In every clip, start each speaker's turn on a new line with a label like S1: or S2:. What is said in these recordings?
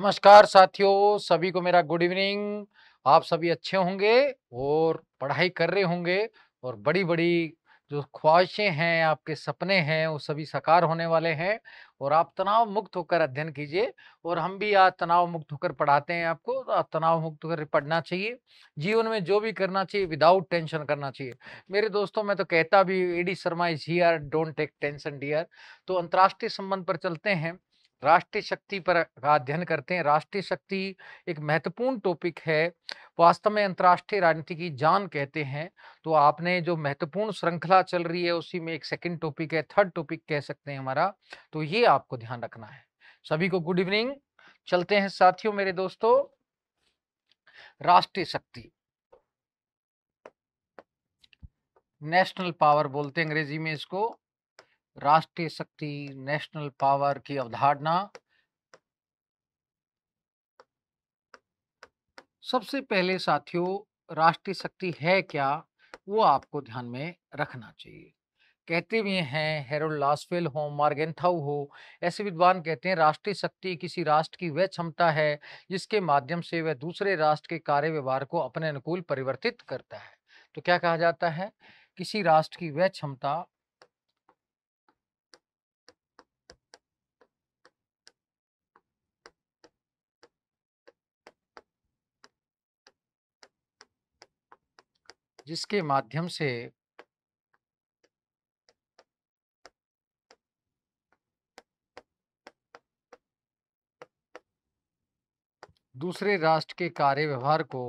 S1: नमस्कार साथियों सभी को मेरा गुड इवनिंग आप सभी अच्छे होंगे और पढ़ाई कर रहे होंगे और बड़ी बड़ी जो ख्वाहिशें हैं आपके सपने हैं वो सभी साकार होने वाले हैं और आप तनाव मुक्त होकर अध्ययन कीजिए और हम भी आज तनाव मुक्त होकर पढ़ाते हैं आपको तो आप तनाव मुक्त होकर पढ़ना चाहिए जीवन में जो भी करना चाहिए विदाउट टेंशन करना चाहिए मेरे दोस्तों मैं तो कहता भी AD Sharma is here don't take tension dear तो अंतर्राष्ट्रीय संबंध पर चलते हैं राष्ट्रीय शक्ति पर का अध्ययन करते हैं राष्ट्रीय शक्ति एक महत्वपूर्ण टॉपिक है वास्तव में अंतर्राष्ट्रीय राजनीति की जान कहते हैं तो आपने जो महत्वपूर्ण श्रृंखला चल रही है उसी में एक सेकंड टॉपिक है थर्ड टॉपिक कह सकते हैं हमारा तो ये आपको ध्यान रखना है सभी को गुड इवनिंग चलते हैं साथियों मेरे दोस्तों राष्ट्रीय शक्ति नेशनल पावर बोलते हैं अंग्रेजी में इसको राष्ट्रीय शक्ति नेशनल पावर की अवधारणा सबसे पहले साथियों राष्ट्रीय शक्ति है क्या वो आपको ध्यान में रखना चाहिए कहते भी हैं हेरोल लासफेल हो मार्गेंथाउ हो ऐसे विद्वान कहते हैं राष्ट्रीय शक्ति किसी राष्ट्र की वह क्षमता है जिसके माध्यम से वह दूसरे राष्ट्र के कार्य व्यवहार को अपने अनुकूल परिवर्तित करता है तो क्या कहा जाता है किसी राष्ट्र की वह क्षमता जिसके माध्यम से दूसरे राष्ट्र के कार्य व्यवहार को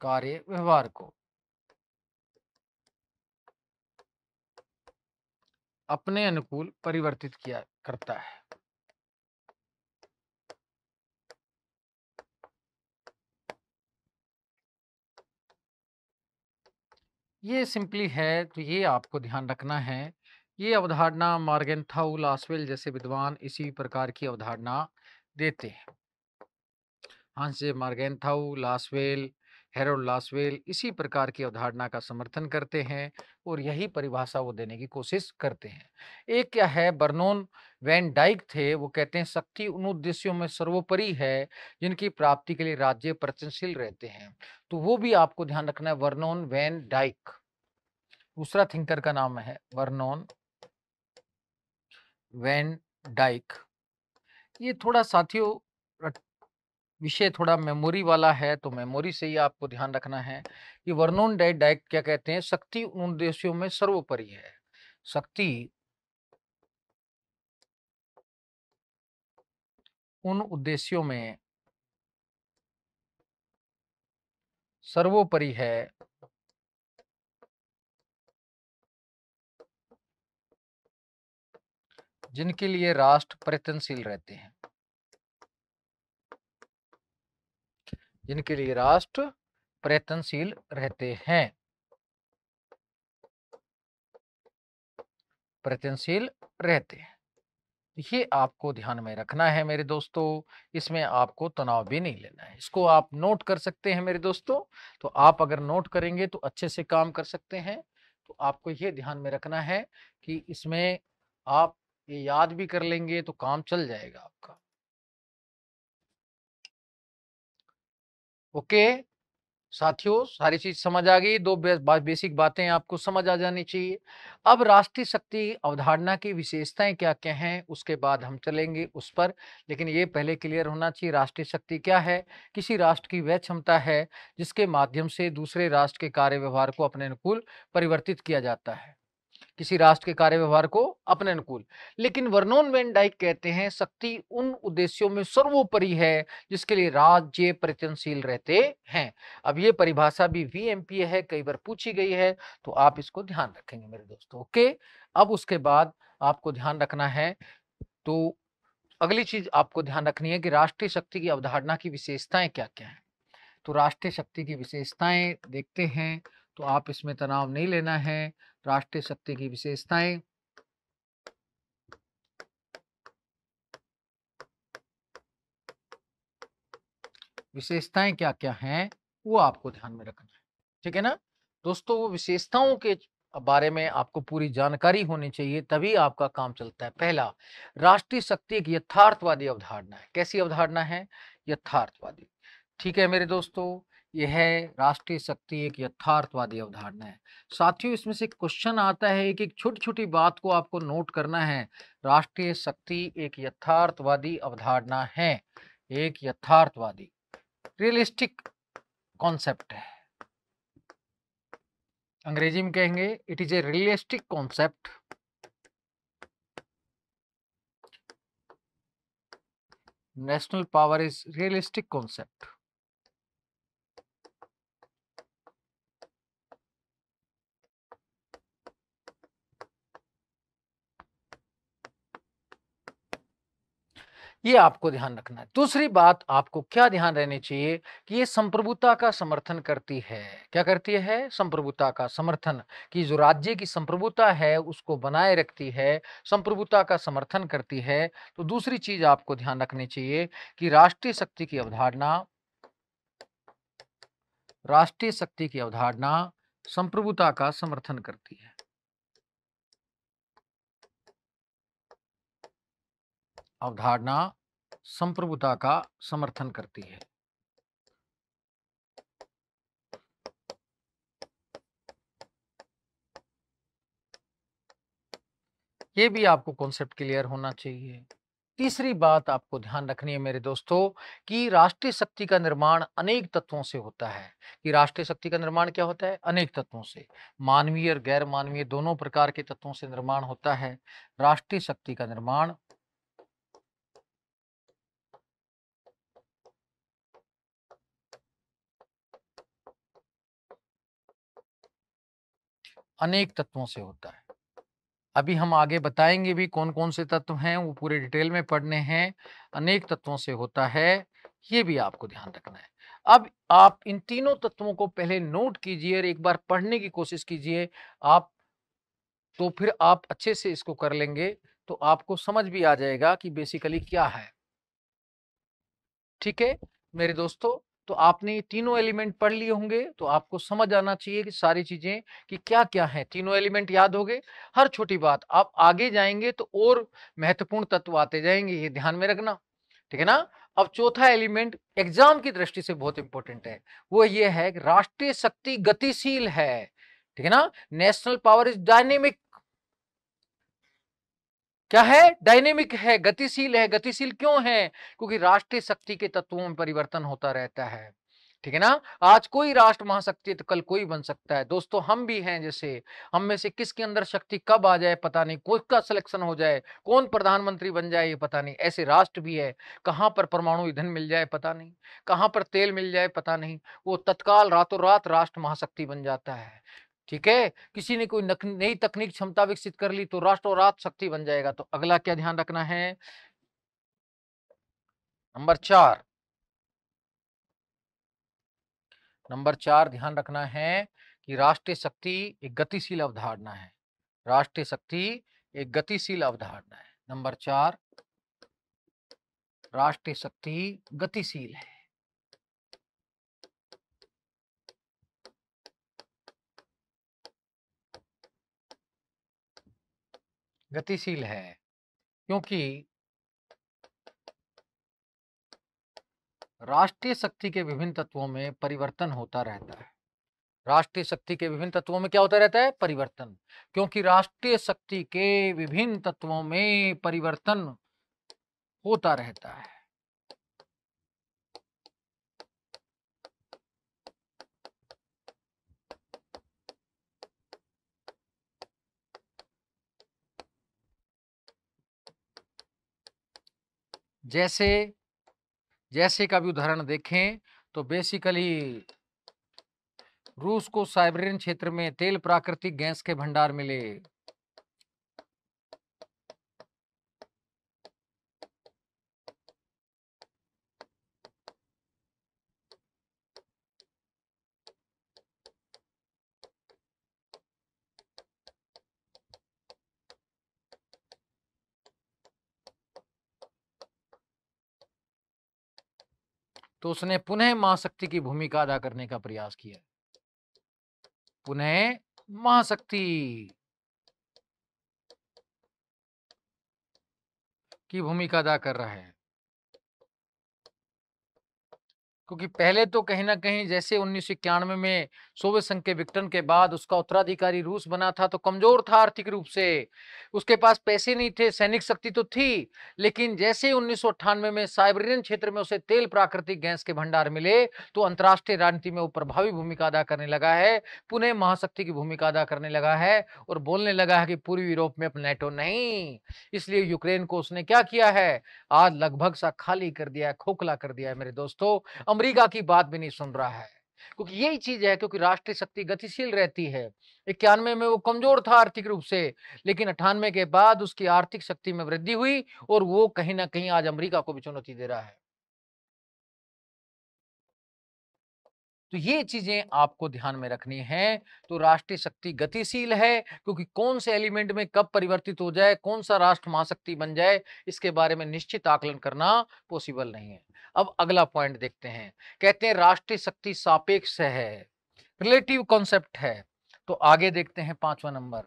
S1: कार्य व्यवहार को अपने अनुकूल परिवर्तित किया करता है ये सिंपली है तो ये आपको ध्यान रखना है ये अवधारणा मार्गेंथाउ लासवेल जैसे विद्वान इसी प्रकार की अवधारणा देते हैं हंस हाँ से मार्गेंथाउ लासवेल हेरोल्ड लासवेल इसी प्रकार की अवधारणा का समर्थन करते हैं और यही परिभाषा वो देने की कोशिश करते हैं एक क्या है बर्नोन वैन डाइक थे वो कहते हैं शक्ति उन उद्देश्यों में सर्वोपरि है जिनकी प्राप्ति के लिए राज्य प्रयत्नशील रहते हैं तो वो भी आपको ध्यान रखना है वर्नोन वैन डाइक दूसरा थिंकर का नाम है वर्नोन वैन डाइक ये थोड़ा साथियों विषय थोड़ा मेमोरी वाला है तो मेमोरी से ही आपको ध्यान रखना है कि वर्णोन डाइट डाइट क्या कहते हैं शक्ति उन उद्देश्यों में सर्वोपरि है शक्ति उन उद्देश्यों में सर्वोपरि है जिनके लिए राष्ट्र प्रयत्नशील रहते हैं जिनके लिए राष्ट्र प्रयत्नशील रहते हैं प्रयत्नशील रहते हैं तो ये आपको ध्यान में रखना है मेरे दोस्तों इसमें आपको तनाव भी नहीं लेना है इसको आप नोट कर सकते हैं मेरे दोस्तों तो आप अगर नोट करेंगे तो अच्छे से काम कर सकते हैं तो आपको ये ध्यान में रखना है कि इसमें आप ये याद भी कर लेंगे तो काम चल जाएगा आपका ओके साथियों सारी चीज समझ आ गई दो बे, बेसिक बातें आपको समझ आ जानी चाहिए अब राष्ट्रीय शक्ति अवधारणा की विशेषताएं क्या क्या हैं उसके बाद हम चलेंगे उस पर लेकिन ये पहले क्लियर होना चाहिए राष्ट्रीय शक्ति क्या है किसी राष्ट्र की वह क्षमता है जिसके माध्यम से दूसरे राष्ट्र के कार्य व्यवहार को अपने अनुकूल परिवर्तित किया जाता है किसी राष्ट्र के कार्य व्यवहार को अपने अनुकूल लेकिन वर्नोन वेन डाइक कहते हैं शक्ति उन उद्देश्यों में सर्वोपरि है जिसके लिए राज्य प्रयत्नशील रहते हैं अब ये परिभाषा भी वी है कई बार पूछी गई है तो आप इसको ध्यान रखेंगे मेरे दोस्तों ओके अब उसके बाद आपको ध्यान रखना है तो अगली चीज आपको ध्यान रखनी है कि राष्ट्रीय शक्ति की अवधारणा की विशेषताएं क्या क्या हैं तो राष्ट्रीय शक्ति की विशेषताएं देखते हैं तो आप इसमें तनाव नहीं लेना है राष्ट्रीय शक्ति की विशेषताएं विशेषताएं क्या क्या हैं वो आपको ध्यान में रखना है ठीक है ना दोस्तों वो विशेषताओं के बारे में आपको पूरी जानकारी होनी चाहिए तभी आपका काम चलता है पहला राष्ट्रीय शक्ति एक यथार्थवादी अवधारणा है कैसी अवधारणा है यथार्थवादी ठीक है मेरे दोस्तों यह राष्ट्रीय शक्ति एक यथार्थवादी अवधारणा है साथियों इसमें से क्वेश्चन आता है एक एक छोटी छोटी बात को आपको नोट करना है राष्ट्रीय शक्ति एक यथार्थवादी अवधारणा है एक यथार्थवादी रियलिस्टिक कॉन्सेप्ट है अंग्रेजी में कहेंगे it is a realistic concept national power is realistic concept ये आपको ध्यान रखना है दूसरी बात आपको क्या ध्यान रहने चाहिए कि ये संप्रभुता का समर्थन करती है क्या करती है संप्रभुता का समर्थन कि जो राज्य की संप्रभुता है उसको बनाए रखती है संप्रभुता का समर्थन करती है तो दूसरी चीज आपको ध्यान रखनी चाहिए कि राष्ट्रीय शक्ति की अवधारणा राष्ट्रीय शक्ति की अवधारणा संप्रभुता का समर्थन करती है अवधारणा संप्रभुता का समर्थन करती है ये भी आपको कॉन्सेप्ट क्लियर होना चाहिए तीसरी बात आपको ध्यान रखनी है मेरे दोस्तों कि राष्ट्रीय शक्ति का निर्माण अनेक तत्वों से होता है कि राष्ट्रीय शक्ति का निर्माण क्या होता है अनेक तत्वों से मानवीय और गैर मानवीय दोनों प्रकार के तत्वों से निर्माण होता है राष्ट्रीय शक्ति का निर्माण अनेक तत्वों से होता है अभी हम आगे बताएंगे भी कौन कौन से तत्व हैं वो पूरे डिटेल में पढ़ने हैं अनेक तत्वों से होता है ये भी आपको ध्यान रखना है अब आप इन तीनों तत्वों को पहले नोट कीजिए और एक बार पढ़ने की कोशिश कीजिए आप तो फिर आप अच्छे से इसको कर लेंगे तो आपको समझ भी आ जाएगा कि बेसिकली क्या है ठीक है मेरे दोस्तों तो आपने तीनों एलिमेंट पढ़ लिए होंगे तो आपको समझ आना चाहिए कि सारी चीजें कि क्या क्या हैं तीनों एलिमेंट याद हो गए हर छोटी बात आप आगे जाएंगे तो और महत्वपूर्ण तत्व आते जाएंगे ये ध्यान में रखना ठीक है ना अब चौथा एलिमेंट एग्जाम की दृष्टि से बहुत इंपॉर्टेंट है वो ये है कि राष्ट्रीय शक्ति गतिशील है ठीक है ना नेशनल पावर इज डायनेमिक क्या है डायनेमिक है गतिशील है गतिशील क्यों है क्योंकि राष्ट्रीय शक्ति के तत्वों में परिवर्तन होता रहता है ठीक है ना आज कोई राष्ट्र महाशक्ति तो कल कोई बन सकता है दोस्तों हम भी हैं जैसे हम में से किसके अंदर शक्ति कब आ जाए पता नहीं का सिलेक्शन हो जाए कौन प्रधानमंत्री बन जाए ये पता नहीं ऐसे राष्ट्र भी है कहाँ पर परमाणु ईंधन मिल जाए पता नहीं कहाँ पर तेल मिल जाए पता नहीं वो तत्काल रातों रात राष्ट्र महाशक्ति बन जाता है ठीक है किसी ने कोई नई तकनीक क्षमता विकसित कर ली तो राष्ट्र और रात शक्ति बन जाएगा तो अगला क्या ध्यान रखना है नंबर चार नंबर चार ध्यान रखना है कि राष्ट्रीय शक्ति एक गतिशील अवधारणा है राष्ट्रीय शक्ति एक गतिशील अवधारणा है नंबर चार राष्ट्रीय शक्ति गतिशील है गतिशील है क्योंकि राष्ट्रीय शक्ति के विभिन्न तत्वों में परिवर्तन होता रहता है राष्ट्रीय शक्ति के विभिन्न तत्वों में क्या होता रहता है परिवर्तन क्योंकि राष्ट्रीय शक्ति के विभिन्न तत्वों में परिवर्तन होता रहता है जैसे जैसे का भी उदाहरण देखें तो बेसिकली रूस को साइबेरियन क्षेत्र में तेल प्राकृतिक गैस के भंडार मिले तो उसने पुनः महाशक्ति की भूमिका अदा करने का प्रयास किया पुनः महाशक्ति की भूमिका अदा कर रहा है क्योंकि पहले तो कहीं ना कहीं जैसे उन्नीस में, में सोवे संघ के विघटन के बाद उसका उत्तराधिकारी रूस बना था तो कमजोर था आर्थिक रूप से उसके पास पैसे नहीं थे सैनिक शक्ति तो थी लेकिन जैसे उन्नीस में, में साइबेरियन क्षेत्र में उसे तेल प्राकृतिक गैस के भंडार मिले तो अंतर्राष्ट्रीय राजनीति में वो प्रभावी भूमिका अदा करने लगा है पुनः महाशक्ति की भूमिका अदा करने लगा है और बोलने लगा है कि पूर्वी यूरोप में अब नेटो नहीं इसलिए यूक्रेन को उसने क्या किया है आज लगभग सा खाली कर दिया है खोखला कर दिया है मेरे दोस्तों अमेरिका की बात भी नहीं सुन रहा है क्योंकि यही चीज है क्योंकि राष्ट्रीय शक्ति गतिशील रहती है इक्यानवे में वो कमजोर था आर्थिक रूप से लेकिन अठानवे के बाद उसकी आर्थिक शक्ति में वृद्धि हुई और वो कहीं ना कहीं आज अमरीका को भी चुनौती दे रहा है तो ये चीजें आपको ध्यान में रखनी है तो राष्ट्रीय शक्ति गतिशील है क्योंकि कौन से एलिमेंट में कब परिवर्तित हो जाए कौन सा राष्ट्र महाशक्ति बन जाए इसके बारे में निश्चित आकलन करना पॉसिबल नहीं है अब अगला पॉइंट देखते हैं कहते हैं राष्ट्रीय शक्ति सापेक्ष है रिलेटिव कॉन्सेप्ट है तो आगे देखते हैं पांचवा नंबर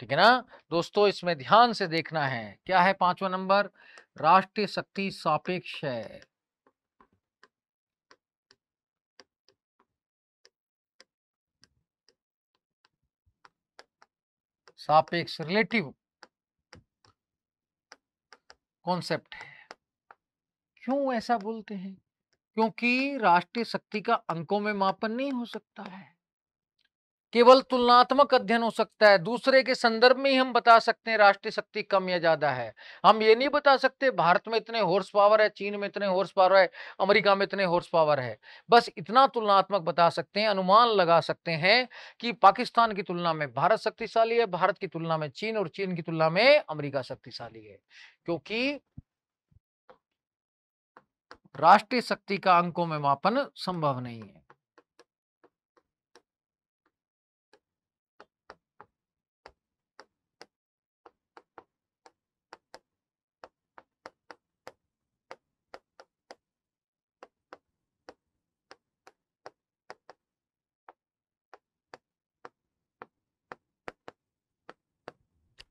S1: ठीक है ना दोस्तों इसमें ध्यान से देखना है क्या है पांचवा नंबर राष्ट्रीय शक्ति सापेक्ष है सापेक्ष रिलेटिव कॉन्सेप्ट है क्यों ऐसा बोलते हैं क्योंकि राष्ट्रीय शक्ति का अंकों में मापन नहीं हो सकता है केवल तुलनात्मक अध्ययन हो सकता है दूसरे के संदर्भ में ही हम बता सकते हैं राष्ट्रीय शक्ति कम या ज्यादा है हम ये नहीं बता सकते भारत में इतने हॉर्स पावर है चीन में इतने हॉर्स पावर है अमेरिका में इतने हॉर्स पावर है बस इतना तुलनात्मक बता सकते हैं अनुमान लगा सकते हैं कि पाकिस्तान की तुलना में भारत शक्तिशाली है भारत की तुलना में चीन और चीन की तुलना में अमरीका शक्तिशाली है क्योंकि राष्ट्रीय शक्ति का अंकों में मापन संभव नहीं है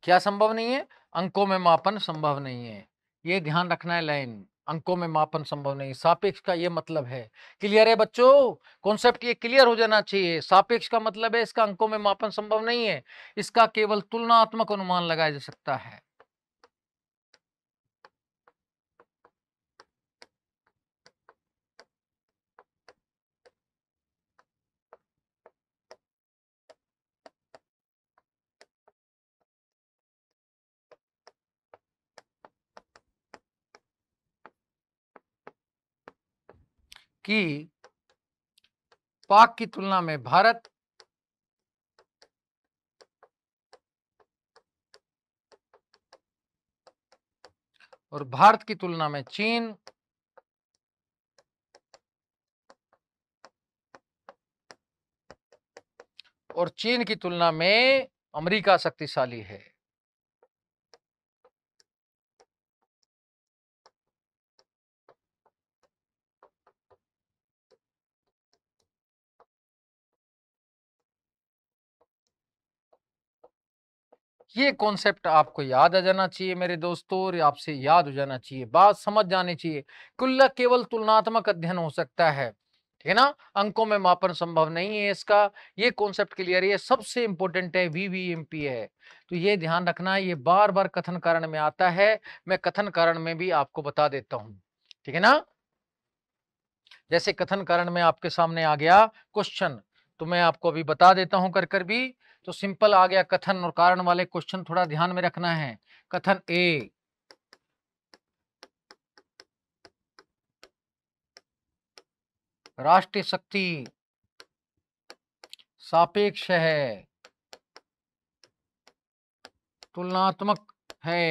S1: क्या संभव नहीं है अंकों में मापन संभव नहीं है ये ध्यान रखना है लाइन अंकों में मापन संभव नहीं सापेक्ष का ये मतलब है क्लियर है बच्चों कॉन्सेप्ट ये क्लियर हो जाना चाहिए सापेक्ष का मतलब है इसका अंकों में मापन संभव नहीं है इसका केवल तुलनात्मक अनुमान लगाया जा सकता है कि पाक की तुलना में भारत और भारत की तुलना में चीन और चीन की तुलना में अमेरिका शक्तिशाली है ये कॉन्सेप्ट आपको याद आ जाना चाहिए मेरे दोस्तों और आपसे याद हो जाना चाहिए बात समझ जानी चाहिए कुल्ला केवल तुलनात्मक अध्ययन हो सकता है ठीक है ना अंकों में मापन संभव नहीं है इसका ये कॉन्सेप्ट क्लियर है सबसे इंपॉर्टेंट है वीवीएमपी है तो ये ध्यान रखना ये बार बार कथन कारण में आता है मैं कथन कारण में भी आपको बता देता हूं ठीक है ना जैसे कथन कारण में आपके सामने आ गया क्वेश्चन तो मैं आपको अभी बता देता हूं कर कर भी तो सिंपल आ गया कथन और कारण वाले क्वेश्चन थोड़ा ध्यान में रखना है कथन ए राष्ट्रीय शक्ति सापेक्ष है तुलनात्मक है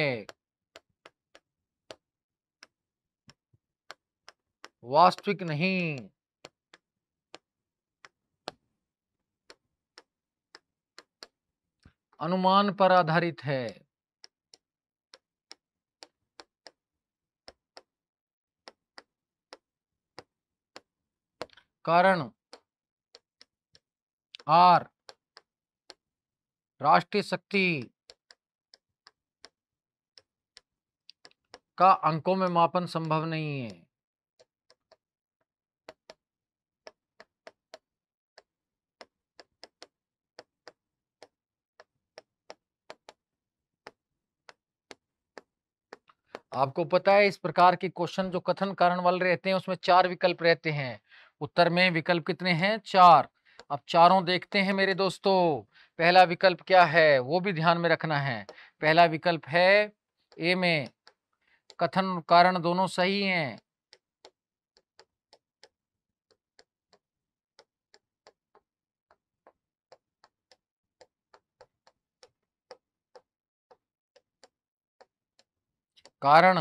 S1: वास्तविक नहीं अनुमान पर आधारित है कारण आर राष्ट्रीय शक्ति का अंकों में मापन संभव नहीं है आपको पता है इस प्रकार के क्वेश्चन जो कथन कारण वाले रहते हैं उसमें चार विकल्प रहते हैं उत्तर में विकल्प कितने हैं चार अब चारों देखते हैं मेरे दोस्तों पहला विकल्प क्या है वो भी ध्यान में रखना है पहला विकल्प है ए में कथन कारण दोनों सही हैं कारण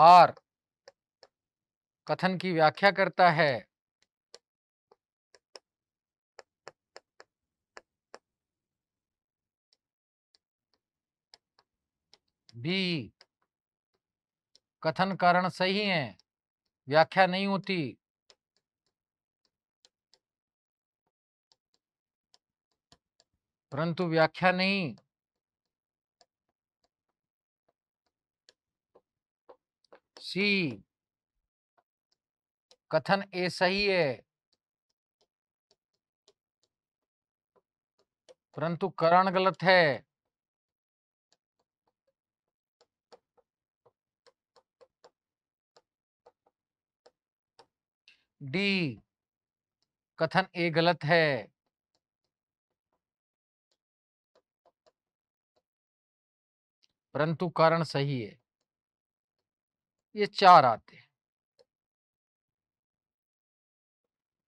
S1: आर कथन की व्याख्या करता है बी कथन कारण सही है व्याख्या नहीं होती परंतु व्याख्या नहीं सी कथन ए सही है परंतु करण गलत है डी कथन ए गलत है परंतु कारण सही है ये चार आते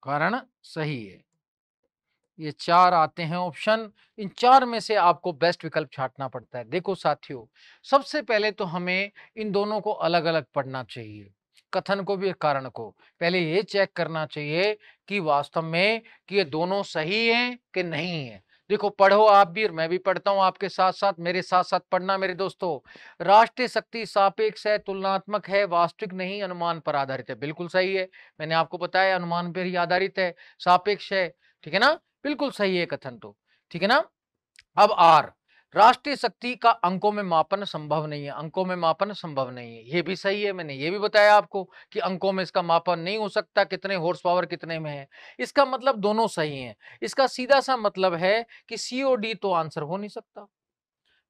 S1: कारण सही है ये चार आते हैं ऑप्शन इन चार में से आपको बेस्ट विकल्प छाटना पड़ता है देखो साथियों सबसे पहले तो हमें इन दोनों को अलग अलग पढ़ना चाहिए कथन को भी कारण को पहले ये चेक करना चाहिए कि वास्तव में कि ये दोनों सही हैं कि नहीं है देखो पढ़ो आप भी और मैं भी पढ़ता हूँ आपके साथ साथ मेरे साथ साथ पढ़ना मेरे दोस्तों राष्ट्रीय शक्ति सापेक्ष है तुलनात्मक है वास्तविक नहीं अनुमान पर आधारित है बिल्कुल सही है मैंने आपको बताया अनुमान पर ही आधारित है सापेक्ष है ठीक है ना बिल्कुल सही है कथन तो ठीक है ना अब आर राष्ट्रीय शक्ति का अंकों में मापन संभव नहीं है अंकों में मापन संभव नहीं है ये भी सही है मैंने ये भी बताया आपको कि अंकों में इसका मापन नहीं हो सकता कितने हॉर्स पावर कितने में है इसका मतलब दोनों सही है इसका सीधा सा मतलब है कि सी ओ डी तो आंसर हो नहीं सकता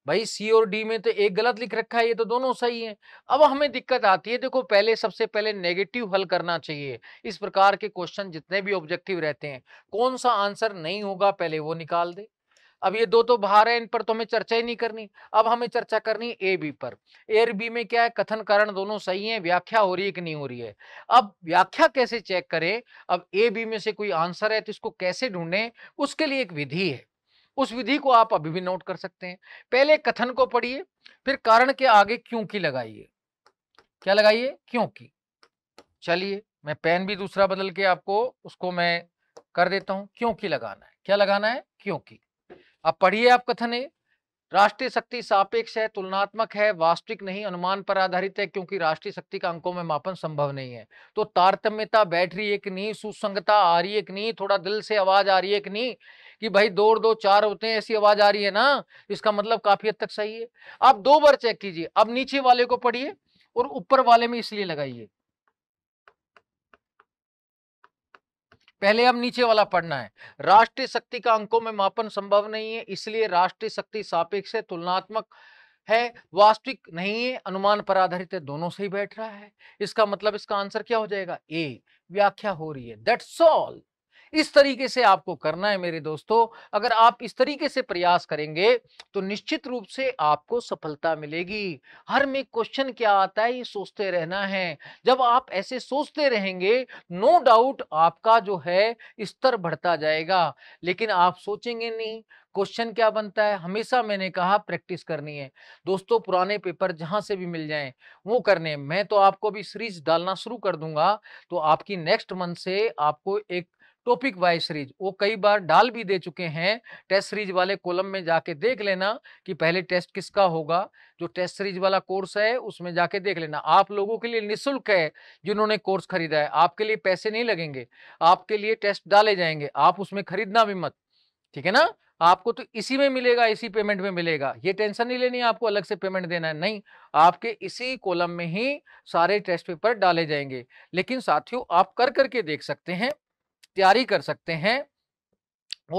S1: भाई सी और डी में तो एक गलत लिख रखा है ये तो दोनों सही है अब हमें दिक्कत आती है देखो पहले सबसे पहले नेगेटिव हल करना चाहिए इस प्रकार के क्वेश्चन जितने भी ऑब्जेक्टिव रहते हैं कौन सा आंसर नहीं होगा पहले वो निकाल दे अब ये दो तो बाहर है इन पर तो हमें चर्चा ही नहीं करनी अब हमें चर्चा करनी ए बी पर ए और बी में क्या है कथन कारण दोनों सही है व्याख्या हो रही है कि नहीं हो रही है अब व्याख्या कैसे चेक करें अब ए बी में से कोई आंसर है तो इसको कैसे ढूंढें उसके लिए एक विधि है उस विधि को आप अभी भी नोट कर सकते हैं पहले कथन को पढ़िए फिर कारण के आगे क्यों की लगाइए क्या लगाइए क्यों की चलिए मैं पेन भी दूसरा बदल के आपको उसको मैं कर देता हूं क्यों की लगाना है क्या लगाना है क्यों की अब पढ़िए आप कथन है राष्ट्रीय शक्ति सापेक्ष है तुलनात्मक है वास्तविक नहीं अनुमान पर आधारित है क्योंकि राष्ट्रीय शक्ति का अंकों में मापन संभव नहीं है तो तारतम्यता बैठ रही है कि नहीं सुसंगता आ रही है कि नहीं थोड़ा दिल से आवाज आ रही है कि नहीं कि भाई दो दो चार होते हैं ऐसी आवाज आ रही है ना इसका मतलब काफी हद तक सही है आप दो बार चेक कीजिए अब नीचे वाले को पढ़िए और ऊपर वाले में इसलिए लगाइए पहले हम नीचे वाला पढ़ना है राष्ट्रीय शक्ति का अंकों में मापन संभव नहीं है इसलिए राष्ट्रीय शक्ति सापेक्ष है तुलनात्मक है वास्तविक नहीं है अनुमान पर आधारित है दोनों से ही बैठ रहा है इसका मतलब इसका आंसर क्या हो जाएगा ए व्याख्या हो रही है दैट्स ऑल इस तरीके से आपको करना है मेरे दोस्तों अगर आप इस तरीके से प्रयास करेंगे तो निश्चित रूप से आपको सफलता मिलेगी हर में क्वेश्चन क्या आता है ये सोचते रहना है जब आप ऐसे सोचते रहेंगे नो डाउट आपका जो है स्तर बढ़ता जाएगा लेकिन आप सोचेंगे नहीं क्वेश्चन क्या बनता है हमेशा मैंने कहा प्रैक्टिस करनी है दोस्तों पुराने पेपर जहां से भी मिल जाएं वो करने मैं तो आपको अभी सीरीज डालना शुरू कर दूंगा तो आपकी नेक्स्ट मंथ से आपको एक टॉपिक वाइज सीरीज वो कई बार डाल भी दे चुके हैं टेस्ट सीरीज वाले कॉलम में जाके देख लेना कि पहले टेस्ट किसका होगा जो टेस्ट सीरीज वाला कोर्स है उसमें जाके देख लेना आप लोगों के लिए निःशुल्क है जिन्होंने कोर्स खरीदा है आपके लिए पैसे नहीं लगेंगे आपके लिए टेस्ट डाले जाएंगे आप उसमें खरीदना भी मत ठीक है ना आपको तो इसी में मिलेगा इसी पेमेंट में मिलेगा ये टेंशन नहीं लेनी आपको अलग से पेमेंट देना है नहीं आपके इसी कॉलम में ही सारे टेस्ट पेपर डाले जाएंगे लेकिन साथियों आप कर करके देख सकते हैं तैयारी कर सकते हैं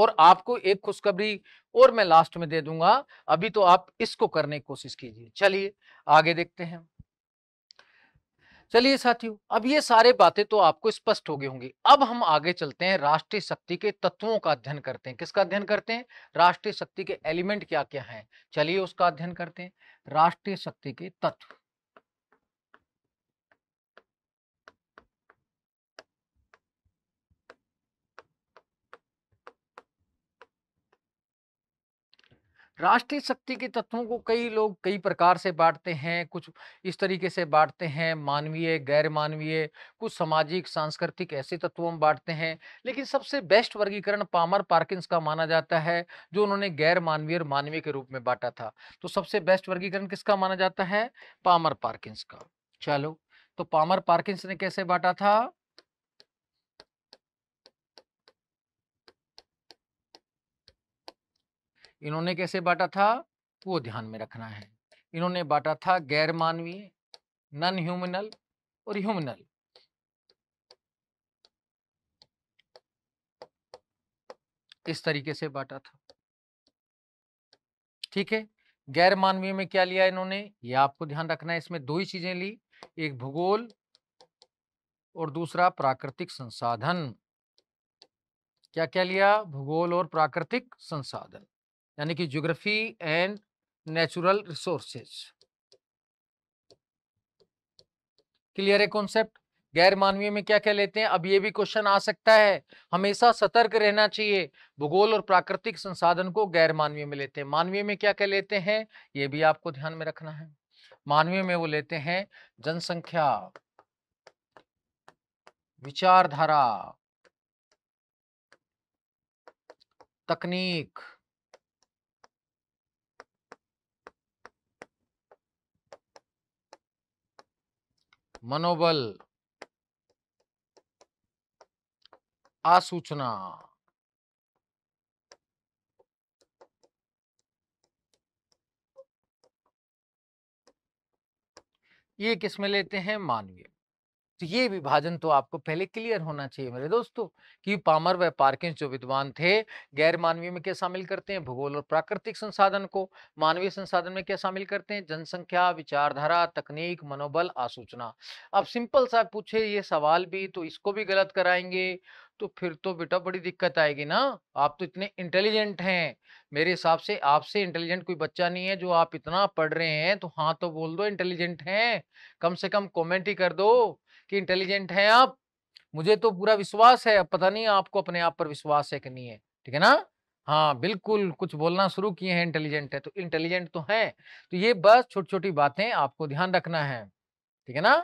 S1: और आपको एक खुशखबरी और मैं लास्ट में दे दूंगा अभी तो आप इसको करने की कोशिश कीजिए चलिए आगे देखते हैं चलिए साथियों अब ये सारे बातें तो आपको स्पष्ट हो गई होंगी अब हम आगे चलते हैं राष्ट्रीय शक्ति के तत्वों का अध्ययन करते हैं किसका अध्ययन करते हैं राष्ट्रीय शक्ति के एलिमेंट क्या क्या हैं चलिए उसका अध्ययन करते हैं राष्ट्रीय शक्ति के तत्व राष्ट्रीय शक्ति के तत्वों को कई लोग कई प्रकार से बांटते हैं कुछ इस तरीके से बांटते हैं मानवीय गैर मानवीय कुछ सामाजिक सांस्कृतिक ऐसे तत्वों में बांटते हैं लेकिन सबसे बेस्ट वर्गीकरण पामर पार्किंस का माना जाता है जो उन्होंने गैर मानवीय और मानवीय के रूप में बांटा था तो सबसे बेस्ट वर्गीकरण किसका माना जाता है पामर पार्किंस का चलो तो पामर पार्किंस ने कैसे बांटा था इन्होंने कैसे बांटा था वो ध्यान में रखना है इन्होंने बांटा था गैर मानवीय नॉन ह्यूमनल और ह्यूमनल इस तरीके से बांटा था ठीक है गैर मानवीय में क्या लिया इन्होंने ये आपको ध्यान रखना है इसमें दो ही चीजें ली एक भूगोल और दूसरा प्राकृतिक संसाधन क्या क्या लिया भूगोल और प्राकृतिक संसाधन यानी कि geography and natural resources clear है कॉन्सेप्ट गैर मानवीय में क्या कह लेते हैं अब ये भी क्वेश्चन आ सकता है हमेशा सतर्क रहना चाहिए भूगोल और प्राकृतिक संसाधन को गैर मानवीय में लेते हैं मानवीय में क्या कह लेते हैं ये भी आपको ध्यान में रखना है मानवीय में वो लेते हैं जनसंख्या विचारधारा तकनीक मनोबल आसूचना ये किसमें लेते हैं मानवीय तो ये विभाजन तो आपको पहले क्लियर होना चाहिए मेरे दोस्तों कि पामर व पार्किंस जो विद्वान थे गैर मानवीय में क्या शामिल करते हैं भूगोल और प्राकृतिक संसाधन को मानवीय संसाधन में क्या शामिल करते हैं जनसंख्या विचारधारा तकनीक मनोबल आसूचना अब सिंपल सा पूछे ये सवाल भी तो इसको भी गलत कराएंगे तो फिर तो बेटा बड़ी दिक्कत आएगी ना आप तो इतने इंटेलिजेंट हैं मेरे हिसाब से आपसे इंटेलिजेंट कोई बच्चा नहीं है जो आप इतना पढ़ रहे हैं तो हाँ तो बोल दो इंटेलिजेंट हैं कम से कम कमेंट ही कर दो कि इंटेलिजेंट हैं आप मुझे तो पूरा विश्वास है पता नहीं आपको अपने आप पर विश्वास है कि नहीं है ठीक है ना हाँ बिल्कुल कुछ बोलना शुरू किए हैं इंटेलिजेंट है तो इंटेलिजेंट तो है तो ये बस छोटी छोटी बातें आपको ध्यान रखना है ठीक है ना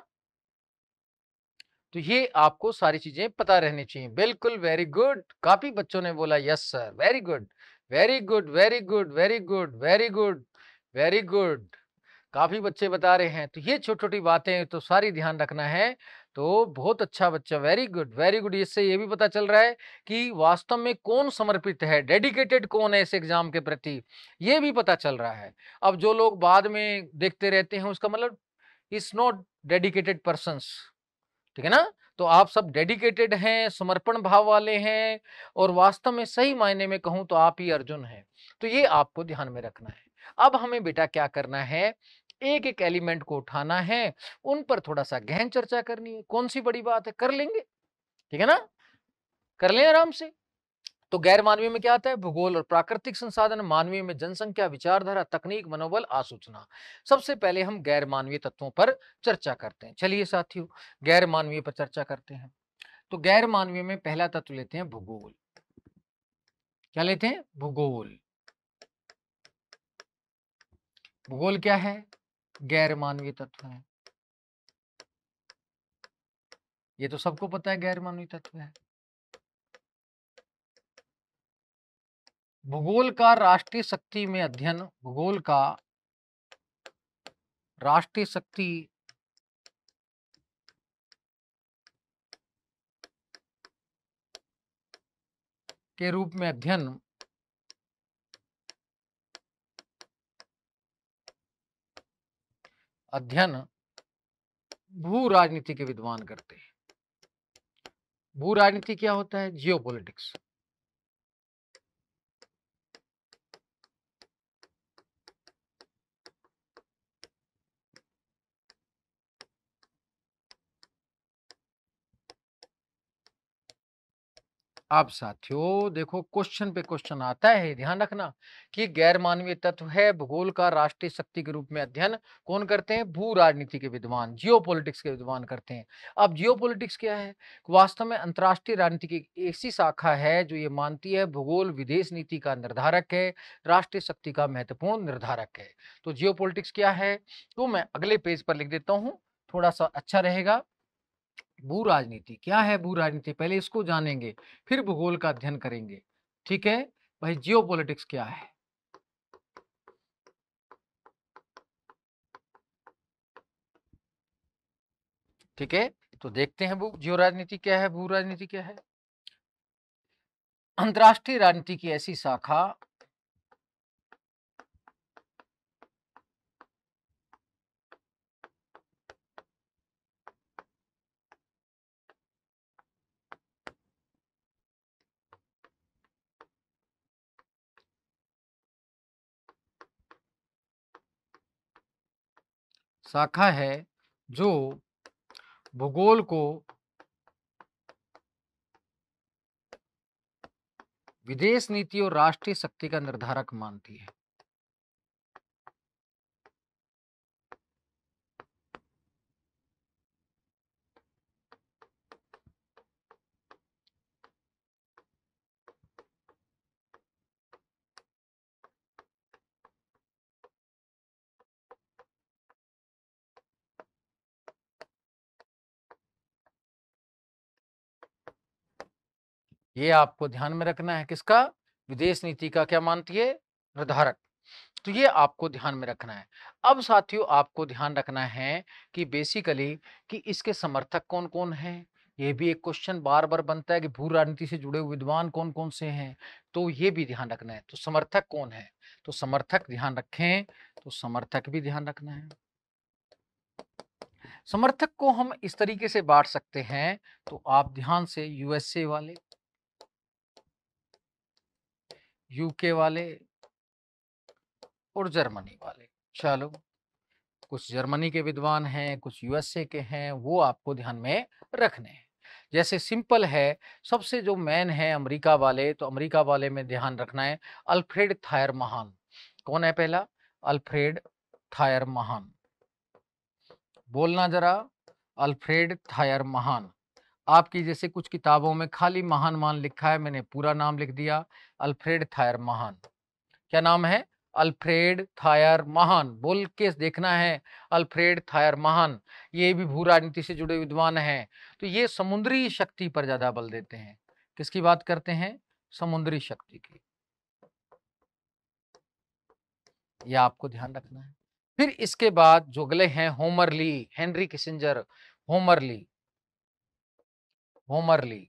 S1: तो ये आपको सारी चीजें पता रहनी चाहिए बिल्कुल वेरी गुड काफी बच्चों ने बोला yes sir very good very good very good very good very good very good very good काफ़ी बच्चे बता रहे हैं तो ये छोटी छोटी बातें तो सारी ध्यान रखना है तो बहुत अच्छा बच्चा वेरी गुड वेरी गुड इससे ये भी पता चल रहा है कि वास्तव में कौन समर्पित है डेडिकेटेड कौन है इस एग्ज़ाम के प्रति ये भी पता चल रहा है अब जो लोग बाद में देखते रहते हैं उसका मतलब इट्स नॉट डेडिकेटेड पर्सनस ठीक है ना तो आप सब डेडिकेटेड हैं समर्पण भाव वाले हैं और वास्तव में सही मायने में कहूँ तो आप ही अर्जुन हैं तो ये आपको ध्यान में रखना है अब हमें बेटा क्या करना है एक एक एलिमेंट को उठाना है उन पर थोड़ा सा गहन चर्चा करनी है कौन सी बड़ी बात है कर लेंगे ठीक है ना कर लें आराम से तो गैर मानवीय में क्या आता है भूगोल और प्राकृतिक संसाधन मानवीय में जनसंख्या विचारधारा तकनीक मनोबल आसूचना सबसे पहले हम गैर मानवीय तत्वों पर चर्चा करते हैं चलिए साथियों गैर मानवीय पर चर्चा करते हैं तो गैर मानवीय में पहला तत्व लेते हैं भूगोल क्या लेते हैं भूगोल भूगोल क्या है गैर मानवीय तत्व है ये तो सबको पता है गैर मानवीय तत्व है भूगोल का राष्ट्रीय शक्ति में अध्ययन भूगोल का राष्ट्रीय शक्ति के रूप में अध्ययन अध्ययन भू राजनीति के विद्वान करते हैं भू राजनीति क्या होता है जियोपॉलिटिक्स अब साथियों देखो क्वेश्चन पे क्वेश्चन आता है ध्यान रखना कि गैर मानवीय तत्व है भूगोल का राष्ट्रीय शक्ति के रूप में अध्ययन कौन करते हैं भू राजनीति के विद्वान जियोपॉलिटिक्स के विद्वान करते हैं अब जियोपॉलिटिक्स क्या है वास्तव में अंतर्राष्ट्रीय राजनीति की ऐसी शाखा है जो ये मानती है भूगोल विदेश नीति का निर्धारक है राष्ट्रीय शक्ति का महत्वपूर्ण निर्धारक है तो जियो क्या है तो मैं अगले पेज पर लिख देता हूँ थोड़ा सा अच्छा रहेगा भू राजनीति क्या है भू राजनीति पहले इसको जानेंगे फिर भूगोल का अध्ययन करेंगे ठीक है भाई जियो क्या है ठीक है तो देखते हैं वो जियो राजनीति क्या है भू राजनीति क्या है अंतर्राष्ट्रीय राजनीति की ऐसी शाखा शाखा है जो भूगोल को विदेश नीति और राष्ट्रीय शक्ति का निर्धारक मानती है ये आपको ध्यान में रखना है किसका विदेश नीति का क्या मानती है निर्धारक तो ये आपको ध्यान में रखना है अब साथियों आपको ध्यान रखना है कि बेसिकली कि इसके समर्थक कौन कौन हैं ये भी एक क्वेश्चन बार बार बनता है कि भू राजनीति से जुड़े हुए विद्वान कौन कौन से हैं तो ये भी ध्यान रखना है तो समर्थक कौन है तो समर्थक ध्यान रखें तो समर्थक भी ध्यान रखना है समर्थक को हम इस तरीके से बांट सकते हैं तो आप ध्यान से यूएसए वाले यूके वाले और जर्मनी वाले चलो कुछ जर्मनी के विद्वान हैं कुछ यूएसए के हैं वो आपको ध्यान में रखने हैं जैसे सिंपल है सबसे जो मेन है अमेरिका वाले तो अमेरिका वाले में ध्यान रखना है अल्फ्रेड थायर महान कौन है पहला अल्फ्रेड थायर महान बोलना जरा अल्फ्रेड थायर महान आपकी जैसे कुछ किताबों में खाली महान मान लिखा है मैंने पूरा नाम लिख दिया अल्फ्रेड थायर महान क्या नाम है अल्फ्रेड थायर महान बोल के देखना है अल्फ्रेड थायर महान ये भी भू राजनीति से जुड़े विद्वान हैं तो ये समुद्री शक्ति पर ज्यादा बल देते हैं किसकी बात करते हैं समुद्री शक्ति की यह आपको ध्यान रखना है फिर इसके बाद जो अगले हैं होमरली हेनरी किसिंजर होमरली होमरली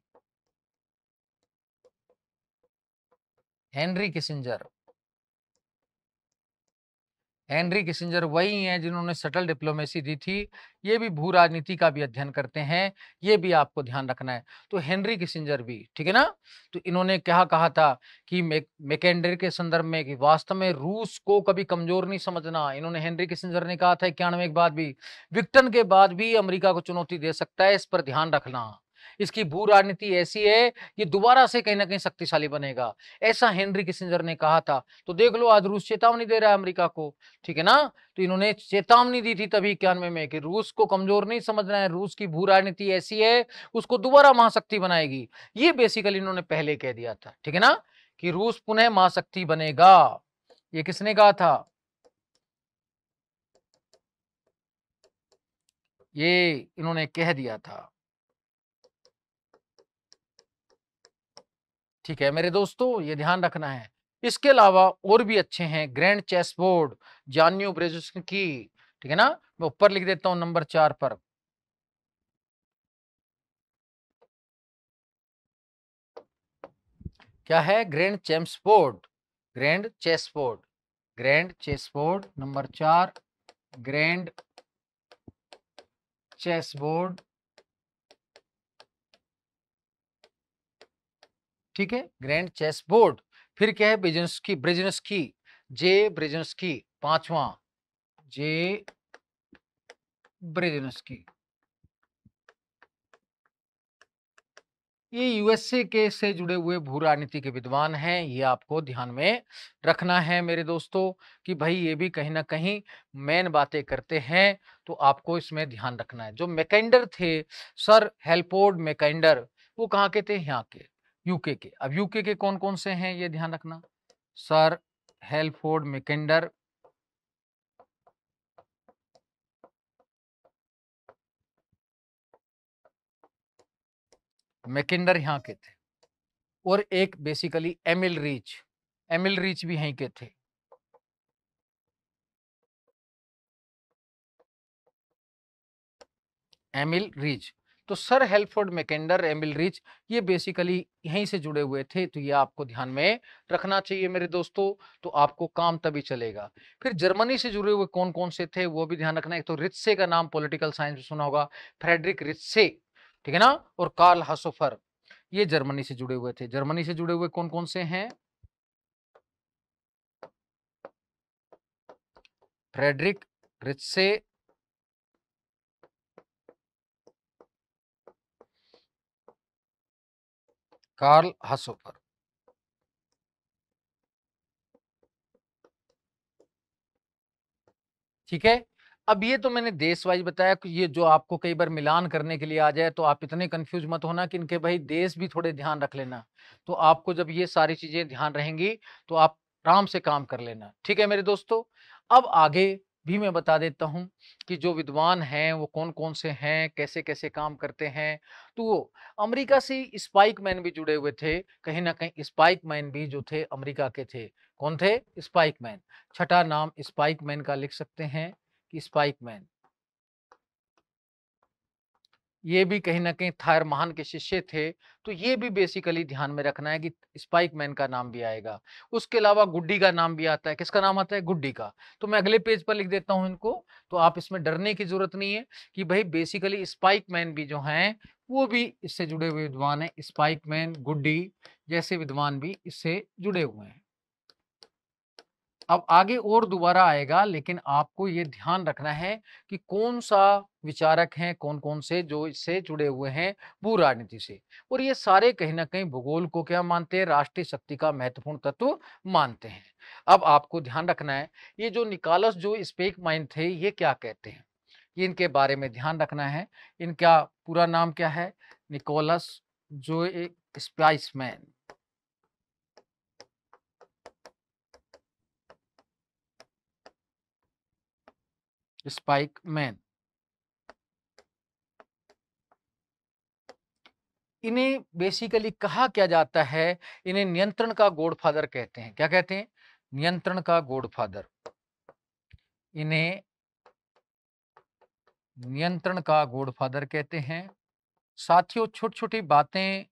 S1: हेनरी किसिंजर हेनरी किसिंजर वही हैं जिन्होंने सटल डिप्लोमेसी दी थी ये भी भू राजनीति का भी अध्ययन करते हैं ये भी आपको ध्यान रखना है तो हेनरी किसिंजर भी ठीक है ना तो इन्होंने क्या कहा था कि मैकेंडर के संदर्भ में कि वास्तव में रूस को कभी कमजोर नहीं समझना इन्होंने हेनरी किसिंजर ने कहा था इक्यानवे के बाद भी विक्टन के बाद भी अमरीका को चुनौती दे सकता है इस पर ध्यान रखना इसकी भू राजनीति ऐसी है ये दोबारा से कहीं ना कहीं शक्तिशाली बनेगा ऐसा हेनरी किसिंजर ने कहा था तो देख लो आज रूस चेतावनी दे रहा है अमरीका को ठीक है ना तो इन्होंने चेतावनी दी थी तभी इक्यानवे में कि रूस को कमजोर नहीं समझना है रूस की भू राजनीति ऐसी है उसको दोबारा महाशक्ति बनाएगी ये बेसिकली इन्होंने पहले कह दिया था ठीक है ना कि रूस पुनः महाशक्ति बनेगा ये किसने कहा था ये इन्होंने कह दिया था ठीक है मेरे दोस्तों ये ध्यान रखना है इसके अलावा और भी अच्छे हैं ग्रैंड चेस बोर्ड जानू ब्रेज की ठीक है ना मैं ऊपर लिख देता हूं नंबर चार पर क्या है ग्रैंड चेम्स board grand chess board grand chess board number चार ग्रैंड चेस बोर्ड ठीक है ग्रैंड चेस बोर्ड फिर क्या है ब्रिजनस्की ब्रिजनस्की जे ब्रिजनस्की पांचवा जे ब्रिजनस्की ये यूएसए के से जुड़े हुए भू राजनीति के विद्वान हैं ये आपको ध्यान में रखना है मेरे दोस्तों कि भाई ये भी कहीं ना कहीं मेन बातें करते हैं तो आपको इसमें ध्यान रखना है जो मैकेंडर थे सर हेल्पोर्ड मैकेंडर वो कहाँ के थे यहाँ के यूके के अब यूके के कौन कौन से हैं ये ध्यान रखना सर हेल्फोर्ड मेकेंडर मैकेंडर यहां के थे और एक basically Emil Reich Emil Reich भी यहीं के थे एमिल रीच तो sir Halford Mackinder Emil Reich ये बेसिकली यहीं से जुड़े हुए थे तो ये आपको ध्यान में रखना चाहिए मेरे दोस्तों तो आपको काम तभी चलेगा फिर जर्मनी से जुड़े हुए कौन कौन से थे वो भी ध्यान रखना एक तो रिच्से का नाम पोलिटिकल साइंस में सुना होगा फ्रेडरिक रिच्से ठीक है ना और कार्ल हासोफर ये जर्मनी से जुड़े हुए थे जर्मनी से जुड़े हुए कौन कौन से हैं फ्रेडरिक रिच्से कार्ल हसोपर ठीक है अब ये तो मैंने देश वाइज बताया कि ये जो आपको कई बार मिलान करने के लिए आ जाए तो आप इतने कंफ्यूज मत होना कि इनके भाई देश भी थोड़े ध्यान रख लेना तो आपको जब ये सारी चीजें ध्यान रहेंगी तो आप आराम से काम कर लेना ठीक है मेरे दोस्तों अब आगे भी मैं बता देता हूँ कि जो विद्वान हैं वो कौन कौन से हैं कैसे कैसे काम करते हैं तो वो अमरीका से स्पाइक मैन भी जुड़े हुए थे कहीं ना कहीं स्पाइक मैन भी जो थे अमरीका के थे कौन थे स्पाइक मैन छठा नाम स्पाइक मैन का लिख सकते हैं कि स्पाइक मैन ये भी कहीं ना कहीं थायर महान के शिष्य थे तो ये भी बेसिकली ध्यान में रखना है कि स्पाइक मैन का नाम भी आएगा उसके अलावा गुड्डी का नाम भी आता है किसका नाम आता है गुड्डी का तो मैं अगले पेज पर लिख देता हूँ इनको तो आप इसमें डरने की जरूरत नहीं है कि भाई बेसिकली स्पाइक मैन भी जो हैं वो भी इससे जुड़े हुए विद्वान हैं स्पाइक मैन गुड्डी जैसे विद्वान भी इससे जुड़े हुए हैं अब आगे और दोबारा आएगा लेकिन आपको ये ध्यान रखना है कि कौन सा विचारक हैं कौन कौन से जो इससे जुड़े हुए हैं भू राजनीति से और ये सारे कहीं ना कहीं भूगोल को क्या मानते हैं राष्ट्रीय शक्ति का महत्वपूर्ण तत्व मानते हैं अब आपको ध्यान रखना है ये जो निकालस जो स्पेक माइंड थे ये क्या कहते हैं इनके बारे में ध्यान रखना है इनका पूरा नाम क्या है निकोलस जो एक स्पाइसमैन स्पाइक मैन इन्हें बेसिकली कहा क्या जाता है इन्हें नियंत्रण का गोडफादर कहते हैं क्या कहते हैं नियंत्रण का गोडफादर इन्हें नियंत्रण का गोडफादर कहते हैं साथियों छोटी छोटी बातें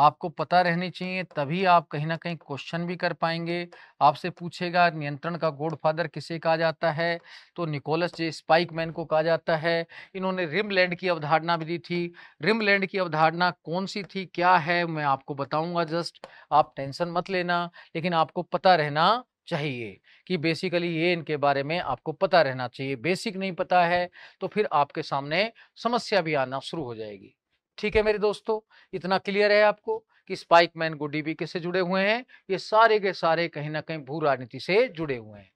S1: आपको पता रहनी चाहिए तभी आप कहीं ना कहीं क्वेश्चन भी कर पाएंगे आपसे पूछेगा नियंत्रण का गोड फादर किसे कहा जाता है तो निकोलस जे स्पाइकमैन को कहा जाता है इन्होंने रिमलैंड की अवधारणा भी दी थी रिमलैंड की अवधारणा कौन सी थी क्या है मैं आपको बताऊंगा जस्ट आप टेंशन मत लेना लेकिन आपको पता रहना चाहिए कि बेसिकली ये इनके बारे में आपको पता रहना चाहिए बेसिक नहीं पता है तो फिर आपके सामने समस्या भी आना शुरू हो जाएगी ठीक है मेरे दोस्तों इतना क्लियर है आपको कि स्पाइक मैन गोडीबी किससे जुड़े हुए हैं ये सारे के सारे कहीं ना कहीं भू राजनीति से जुड़े हुए हैं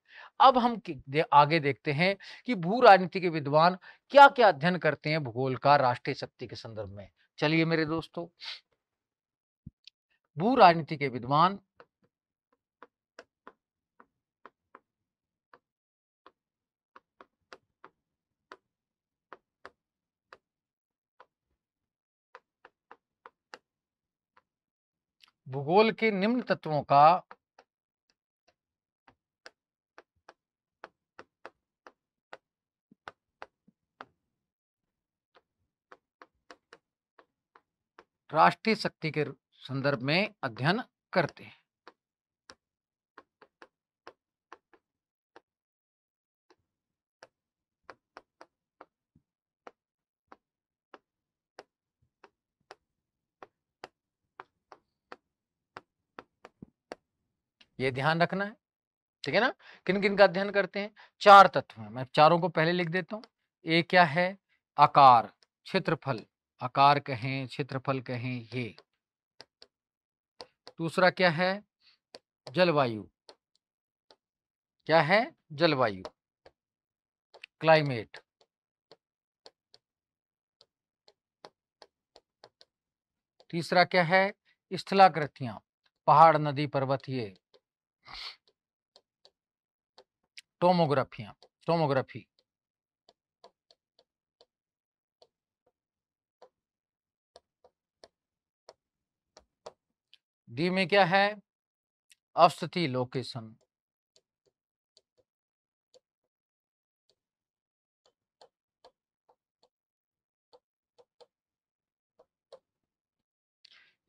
S1: अब हम आगे देखते हैं कि भू राजनीति के विद्वान क्या क्या अध्ययन करते हैं भूगोल का राष्ट्रीय शक्ति के संदर्भ में चलिए मेरे दोस्तों भू राजनीति के विद्वान भूगोल के निम्न तत्वों का राष्ट्रीय शक्ति के संदर्भ में अध्ययन करते हैं ये ध्यान रखना है ठीक है ना किन किन का अध्ययन करते हैं चार तत्व हैं मैं चारों को पहले लिख देता हूँ ए क्या है आकार क्षेत्रफल आकार कहें क्षेत्रफल कहें ये दूसरा क्या है जलवायु क्या है जलवायु क्लाइमेट तीसरा क्या है स्थलाकृतियां पहाड़ नदी पर्वत ये टोमोग्राफिया टोमोग्राफी डी में क्या है अवस्थिति लोकेशन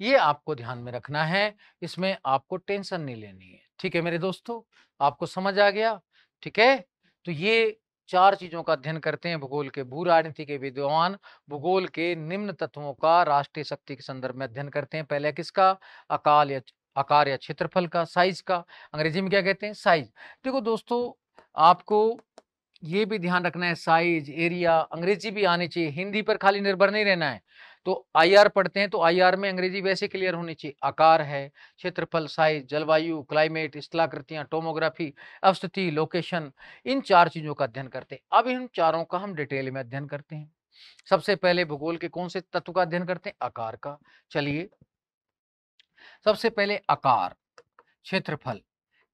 S1: ये आपको ध्यान में रखना है इसमें आपको टेंशन नहीं लेनी है ठीक है मेरे दोस्तों आपको समझ आ गया ठीक है तो ये चार चीजों का अध्ययन करते हैं भूगोल के भू राजनीति के विद्वान भूगोल के निम्न तत्वों का राष्ट्रीय शक्ति के संदर्भ में अध्ययन करते हैं पहले किसका अकाल या आकार या क्षेत्रफल का साइज का अंग्रेजी में क्या कहते हैं साइज देखो दोस्तों आपको ये भी ध्यान रखना है साइज एरिया अंग्रेजी भी आनी चाहिए हिंदी पर खाली निर्भर नहीं रहना है तो आईआर पढ़ते हैं तो आईआर में अंग्रेजी वैसे क्लियर होनी चाहिए आकार है क्षेत्रफल साइज जलवायु क्लाइमेट स्थलाकृतियाँ टोमोग्राफी अवस्थिति लोकेशन इन चार चीज़ों का अध्ययन करते हैं अब इन चारों का हम डिटेल में अध्ययन करते हैं सबसे पहले भूगोल के कौन से तत्व का अध्ययन करते हैं आकार का चलिए सबसे पहले आकार क्षेत्रफल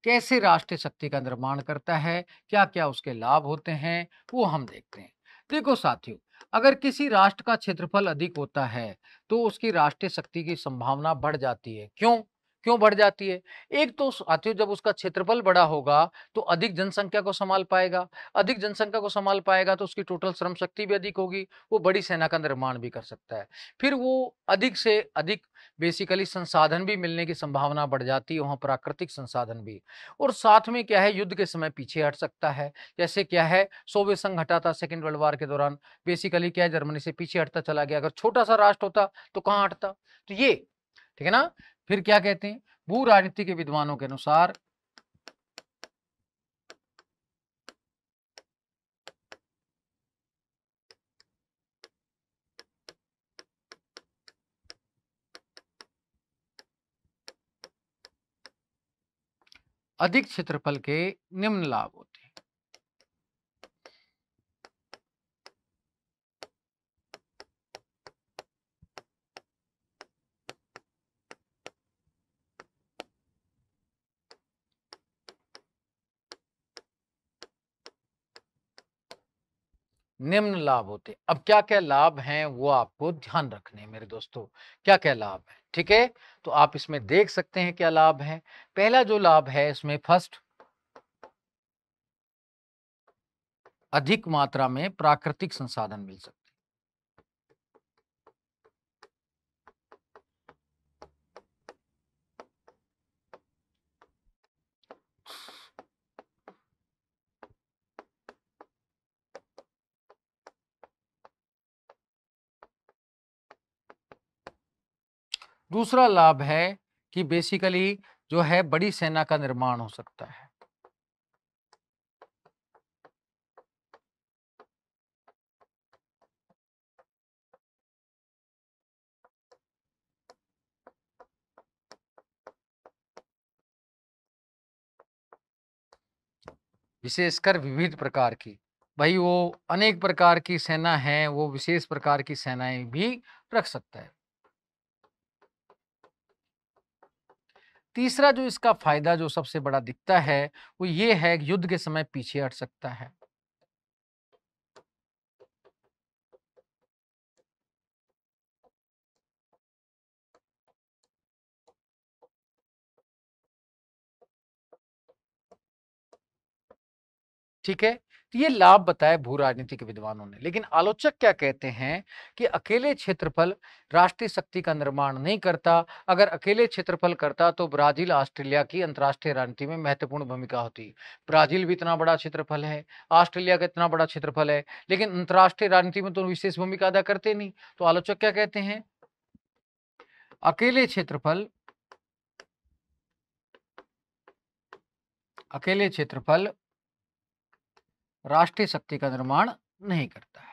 S1: कैसे राष्ट्रीय शक्ति का निर्माण करता है क्या क्या उसके लाभ होते हैं वो हम देखते हैं देखो साथियों अगर किसी राष्ट्र का क्षेत्रफल अधिक होता है तो उसकी राष्ट्रीय शक्ति की संभावना बढ़ जाती है क्यों क्यों बढ़ जाती है एक तो साथियों जब उसका क्षेत्रफल बड़ा होगा तो अधिक जनसंख्या को संभाल पाएगा अधिक जनसंख्या को संभाल पाएगा तो उसकी टोटल श्रम शक्ति भी अधिक होगी वो बड़ी सेना का निर्माण भी कर सकता है फिर वो अधिक से अधिक बेसिकली संसाधन भी मिलने की संभावना बढ़ जाती है वहाँ प्राकृतिक संसाधन भी और साथ में क्या है युद्ध के समय पीछे हट सकता है जैसे क्या है सोवे संघ हटाता सेकेंड वर्ल्ड वार के दौरान बेसिकली क्या है जर्मनी से पीछे हटता चला गया अगर छोटा सा राष्ट्र होता तो कहाँ हटता तो ये ठीक है ना फिर क्या कहते हैं भू राजनीति के विद्वानों के अनुसार अधिक क्षेत्रफल के निम्न लाभ होते निम्न लाभ होते अब क्या क्या लाभ हैं वो आपको ध्यान रखने हैं मेरे दोस्तों क्या क्या लाभ है ठीक है तो आप इसमें देख सकते हैं क्या लाभ है पहला जो लाभ है इसमें फर्स्ट अधिक मात्रा में प्राकृतिक संसाधन मिल सकते दूसरा लाभ है कि बेसिकली जो है बड़ी सेना का निर्माण हो सकता है विशेषकर विविध प्रकार की भाई वो अनेक प्रकार की सेना है वो विशेष प्रकार की सेनाएं भी रख सकता है तीसरा जो इसका फायदा जो सबसे बड़ा दिखता है वो ये है कि युद्ध के समय पीछे हट सकता है ठीक है तो ये लाभ बताए भू राजनीतिक विद्वानों ने लेकिन आलोचक क्या कहते हैं कि अकेले क्षेत्रफल राष्ट्रीय शक्ति का निर्माण नहीं करता अगर अकेले क्षेत्रफल करता तो ब्राजील ऑस्ट्रेलिया की अंतर्राष्ट्रीय राजनीति में महत्वपूर्ण भूमिका होती ब्राजील भी इतना बड़ा क्षेत्रफल है ऑस्ट्रेलिया का इतना बड़ा क्षेत्रफल है लेकिन अंतर्राष्ट्रीय राजनीति में तो विशेष भूमिका अदा करते नहीं तो आलोचक क्या कहते हैं अकेले क्षेत्रफल अकेले क्षेत्रफल राष्ट्रीय शक्ति का निर्माण नहीं करता है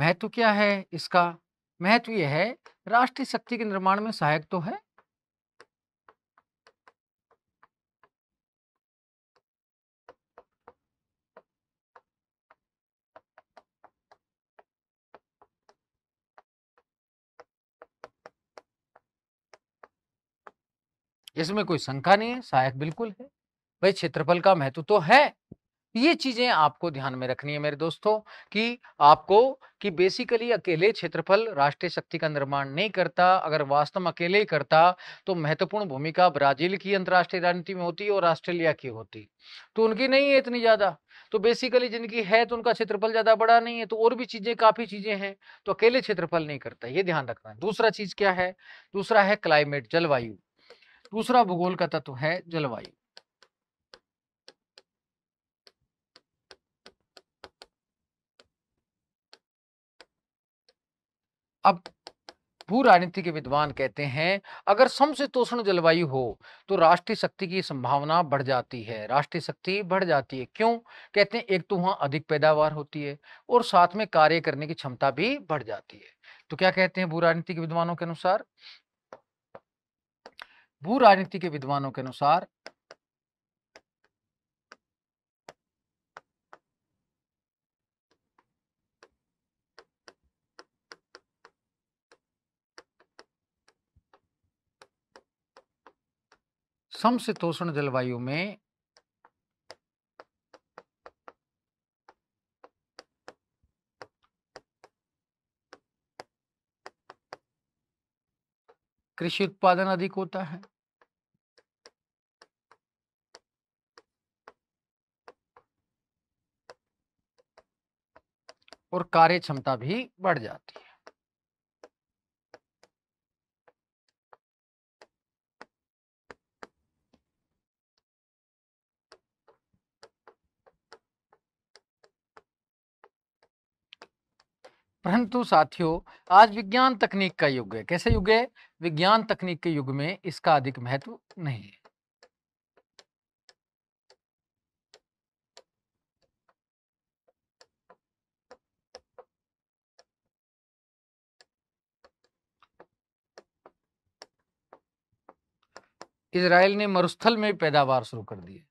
S1: महत्व क्या है इसका महत्व यह है राष्ट्रीय शक्ति के निर्माण में सहायक तो है इसमें कोई शंका नहीं है सहायक बिल्कुल है भाई क्षेत्रफल का महत्व तो है ये चीजें आपको ध्यान में रखनी है मेरे दोस्तों कि आपको कि बेसिकली अकेले क्षेत्रफल राष्ट्रीय शक्ति का निर्माण नहीं करता अगर वास्तव में अकेले ही करता तो महत्वपूर्ण भूमिका ब्राजील की अंतर्राष्ट्रीय राजनीति में होती और ऑस्ट्रेलिया की होती तो उनकी नहीं है इतनी ज्यादा तो बेसिकली जिनकी है तो उनका क्षेत्रफल ज्यादा बड़ा नहीं है तो और भी चीजें काफी चीजें हैं तो अकेले क्षेत्रफल नहीं करता ये ध्यान रखना दूसरा चीज क्या है दूसरा है क्लाइमेट जलवायु दूसरा भूगोल का तत्व तो है जलवायु अब भू राजनीति के विद्वान कहते हैं अगर समशीतोषण जलवायु हो तो राष्ट्रीय शक्ति की संभावना बढ़ जाती है राष्ट्रीय शक्ति बढ़ जाती है क्यों कहते हैं एक तो वहां अधिक पैदावार होती है और साथ में कार्य करने की क्षमता भी बढ़ जाती है तो क्या कहते हैं भू राजनीति के विद्वानों के अनुसार भू राजनीति के विद्वानों के अनुसार समशीतोषण जलवायु में कृषि उत्पादन अधिक होता है और कार्य क्षमता भी बढ़ जाती है परंतु साथियों आज विज्ञान तकनीक का युग है कैसे युग है विज्ञान तकनीक के युग में इसका अधिक महत्व नहीं है इसराइल ने मरुस्थल में पैदावार शुरू कर दी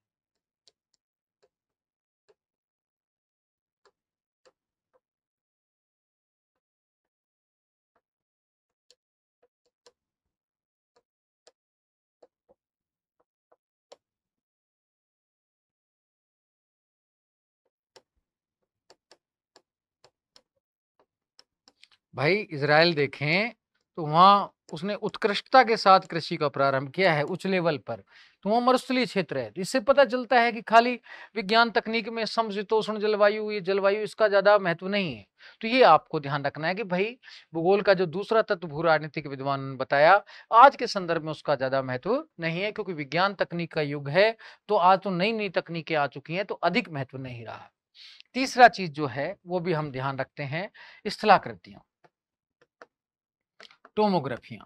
S1: भाई इसराइल देखें तो वहाँ उसने उत्कृष्टता के साथ कृषि का प्रारंभ किया है उच्च लेवल पर तो वहाँ मरुस्थलीय क्षेत्र है तो इससे पता चलता है कि खाली विज्ञान तकनीक में समशीतोष्ण जलवायु ये जलवायु इसका ज़्यादा महत्व नहीं है तो ये आपको ध्यान रखना है कि भाई भूगोल का जो दूसरा तत्व भू राजनीतिक विद्वान ने बताया आज के संदर्भ में उसका ज़्यादा महत्व नहीं है क्योंकि विज्ञान तकनीक का युग है तो आज तो नई नई तकनीकें आ चुकी हैं तो अधिक महत्व नहीं रहा तीसरा चीज़ जो है वो भी हम ध्यान रखते हैं स्थलाकृतियाँ टोमोग्राफिया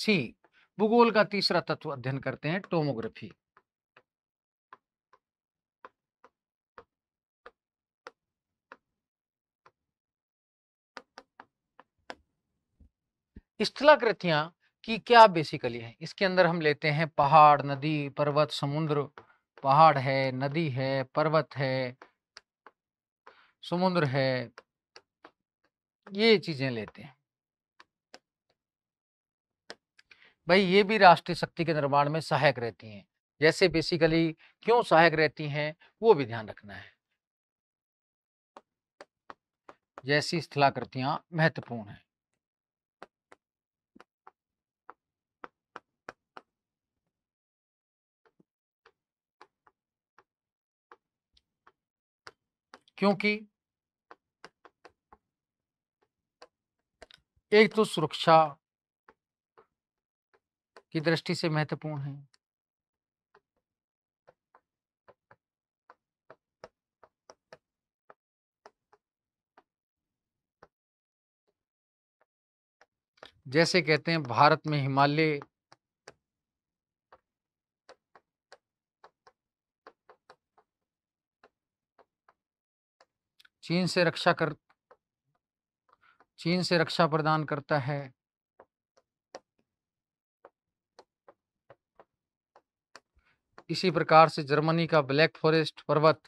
S1: सी भूगोल का तीसरा तत्व अध्ययन करते हैं टोमोग्राफी स्थलाकृतियां की क्या बेसिकली है इसके अंदर हम लेते हैं पहाड़ नदी पर्वत समुद्र पहाड़ है नदी है पर्वत है समुद्र है ये चीजें लेते हैं भाई ये भी राष्ट्रीय शक्ति के निर्माण में सहायक रहती हैं जैसे बेसिकली क्यों सहायक रहती हैं वो भी ध्यान रखना है जैसी स्थलाकृतियां महत्वपूर्ण हैं क्योंकि एक तो सुरक्षा की दृष्टि से महत्वपूर्ण है जैसे कहते हैं भारत में हिमालय चीन से रक्षा कर चीन से रक्षा प्रदान करता है इसी प्रकार से जर्मनी का ब्लैक फॉरेस्ट पर्वत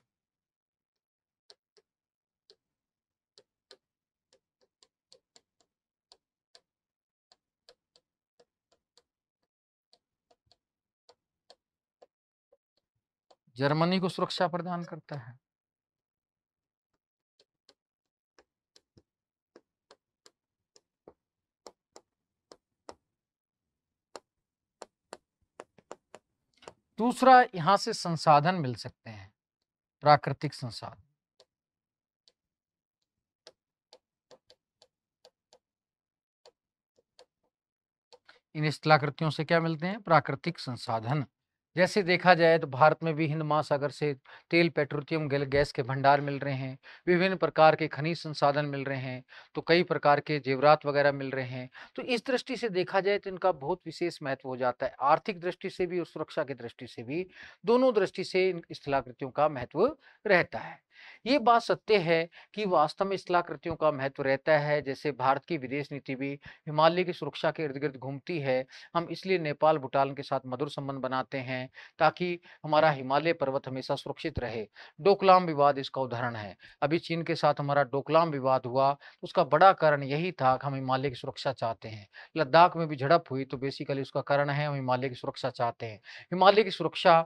S1: जर्मनी को सुरक्षा प्रदान करता है दूसरा यहां से संसाधन मिल सकते हैं प्राकृतिक संसाधन इन स्थलाकृतियों से क्या मिलते हैं प्राकृतिक संसाधन जैसे देखा जाए तो भारत में भी हिंद महासागर से तेल पेट्रोलियम गैस के भंडार मिल रहे हैं विभिन्न प्रकार के खनिज संसाधन मिल रहे हैं तो कई प्रकार के जेवरात वगैरह मिल रहे हैं तो इस दृष्टि से देखा जाए तो इनका बहुत विशेष महत्व हो जाता है आर्थिक दृष्टि से भी और सुरक्षा की दृष्टि से भी दोनों दृष्टि से इन स्थलाकृतियों का महत्व रहता है ये बात सत्य है कि वास्तव में असलाह का महत्व रहता है जैसे भारत की विदेश नीति भी हिमालय की सुरक्षा के इर्द गिर्द घूमती है हम इसलिए नेपाल भूटान के साथ मधुर संबंध बनाते हैं ताकि हमारा हिमालय पर्वत हमेशा सुरक्षित रहे डोकलाम विवाद इसका उदाहरण है अभी चीन के साथ हमारा डोकलाम विवाद हुआ उसका बड़ा कारण यही था कि हम हिमालय की सुरक्षा चाहते हैं लद्दाख में भी झड़प हुई तो बेसिकली उसका कारण है हम हिमालय की सुरक्षा चाहते हैं हिमालय की सुरक्षा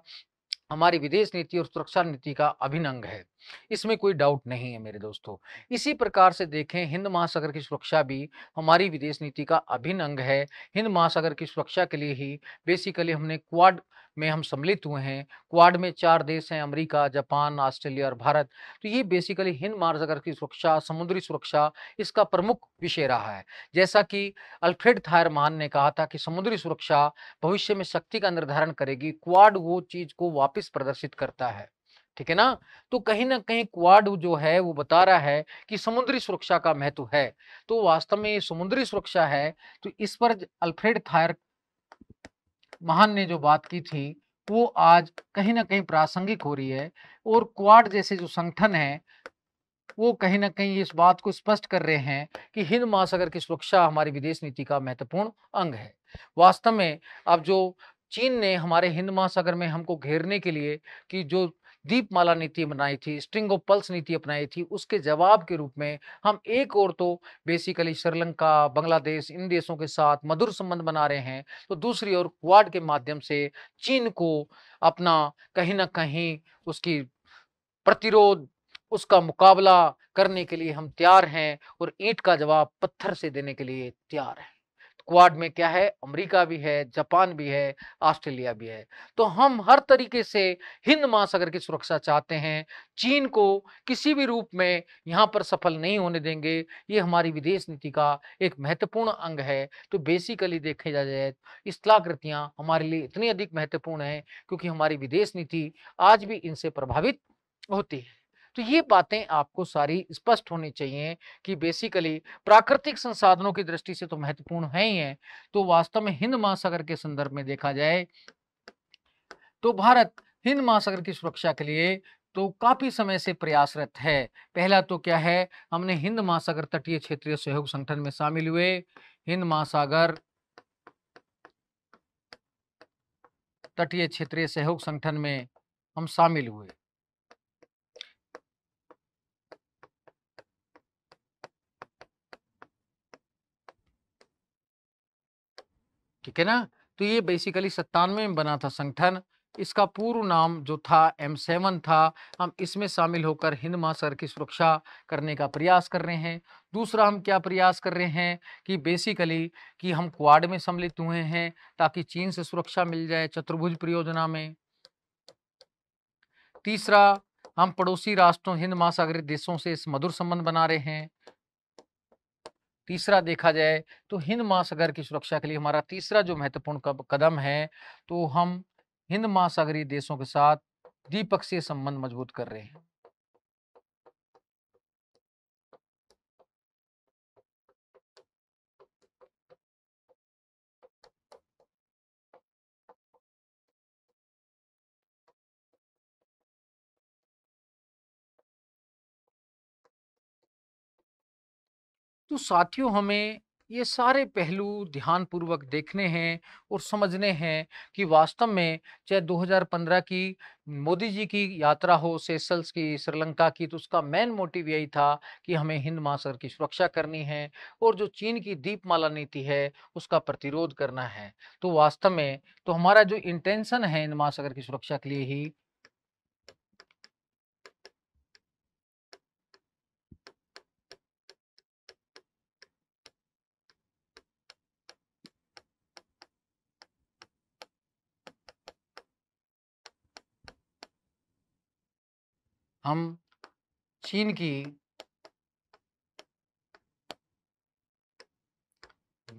S1: हमारी विदेश नीति और सुरक्षा नीति का अभिनंग है इसमें कोई डाउट नहीं है मेरे दोस्तों इसी प्रकार से देखें हिंद महासागर की सुरक्षा भी हमारी विदेश नीति का अभिन्न अंग है हिंद महासागर की सुरक्षा के लिए ही बेसिकली हमने क्वाड में हम सम्मिलित हुए हैं क्वाड में चार देश हैं अमेरिका जापान ऑस्ट्रेलिया और भारत तो ये बेसिकली हिंद महासागर की सुरक्षा समुद्री सुरक्षा इसका प्रमुख विषय रहा है जैसा कि अल्फ्रेड थायर महान ने कहा था कि समुद्री सुरक्षा भविष्य में शक्ति का निर्धारण करेगी क्वाड वो चीज़ को वापस प्रदर्शित करता है ठीक है ना तो कहीं ना कहीं क्वाड जो है वो बता रहा है कि समुद्री सुरक्षा का महत्व है तो वास्तव में ये समुद्री सुरक्षा है तो इस पर अल्फ्रेड थायर महान ने जो बात की थी वो आज कहीं ना कहीं प्रासंगिक हो रही है और क्वाड जैसे जो संगठन है वो कहीं ना कहीं इस बात को स्पष्ट कर रहे हैं कि हिंद महासागर की सुरक्षा हमारी विदेश नीति का महत्वपूर्ण अंग है वास्तव में अब जो चीन ने हमारे हिंद महासागर में हमको घेरने के लिए कि जो दीपमाला नीति बनाई थी स्ट्रिंग ऑफ पल्स नीति अपनाई थी उसके जवाब के रूप में हम एक और तो बेसिकली श्रीलंका बांग्लादेश इन देशों के साथ मधुर संबंध बना रहे हैं तो दूसरी ओर क्वाड के माध्यम से चीन को अपना कहीं ना कहीं उसकी प्रतिरोध उसका मुकाबला करने के लिए हम तैयार हैं और ईंट का जवाब पत्थर से देने के लिए तैयार हैं क्वाड में क्या है अमेरिका भी है जापान भी है ऑस्ट्रेलिया भी है तो हम हर तरीके से हिंद महासागर की सुरक्षा चाहते हैं चीन को किसी भी रूप में यहाँ पर सफल नहीं होने देंगे ये हमारी विदेश नीति का एक महत्वपूर्ण अंग है तो बेसिकली देखे जा जाए इसलाकृतियाँ हमारे लिए इतनी अधिक महत्वपूर्ण है क्योंकि हमारी विदेश नीति आज भी इनसे प्रभावित होती है तो ये बातें आपको सारी स्पष्ट होनी चाहिए कि बेसिकली प्राकृतिक संसाधनों की दृष्टि से तो महत्वपूर्ण है ही है तो वास्तव में हिंद महासागर के संदर्भ में देखा जाए तो भारत हिंद महासागर की सुरक्षा के लिए तो काफी समय से प्रयासरत है पहला तो क्या है हमने हिंद महासागर तटीय क्षेत्रीय सहयोग संगठन में शामिल हुए हिंद महासागर तटीय क्षेत्रीय सहयोग संगठन में हम शामिल हुए ठीक है ना तो ये बेसिकली सत्तानवे में बना था संगठन इसका पूर्व नाम जो था एम सेवन था हम इसमें शामिल होकर हिंद महासागर की सुरक्षा करने का प्रयास कर रहे हैं दूसरा हम क्या प्रयास कर रहे हैं कि बेसिकली कि हम क्वाड में सम्मिलित हुए हैं ताकि चीन से सुरक्षा मिल जाए चतुर्भुज परियोजना में तीसरा हम पड़ोसी राष्ट्रों हिंद महासागरीय देशों से इस मधुर संबंध बना रहे हैं तीसरा देखा जाए तो हिंद महासागर की सुरक्षा के लिए हमारा तीसरा जो महत्वपूर्ण कदम है तो हम हिंद महासागरीय देशों के साथ द्विपक्षीय संबंध मजबूत कर रहे हैं तो साथियों हमें ये सारे पहलू ध्यानपूर्वक देखने हैं और समझने हैं कि वास्तव में चाहे 2015 की मोदी जी की यात्रा हो सेसल्स की श्रीलंका की तो उसका मेन मोटिव यही था कि हमें हिंद महासागर की सुरक्षा करनी है और जो चीन की दीपमाला नीति है उसका प्रतिरोध करना है तो वास्तव में तो हमारा जो इंटेंशन है हिंद महासागर की सुरक्षा के लिए ही हम चीन की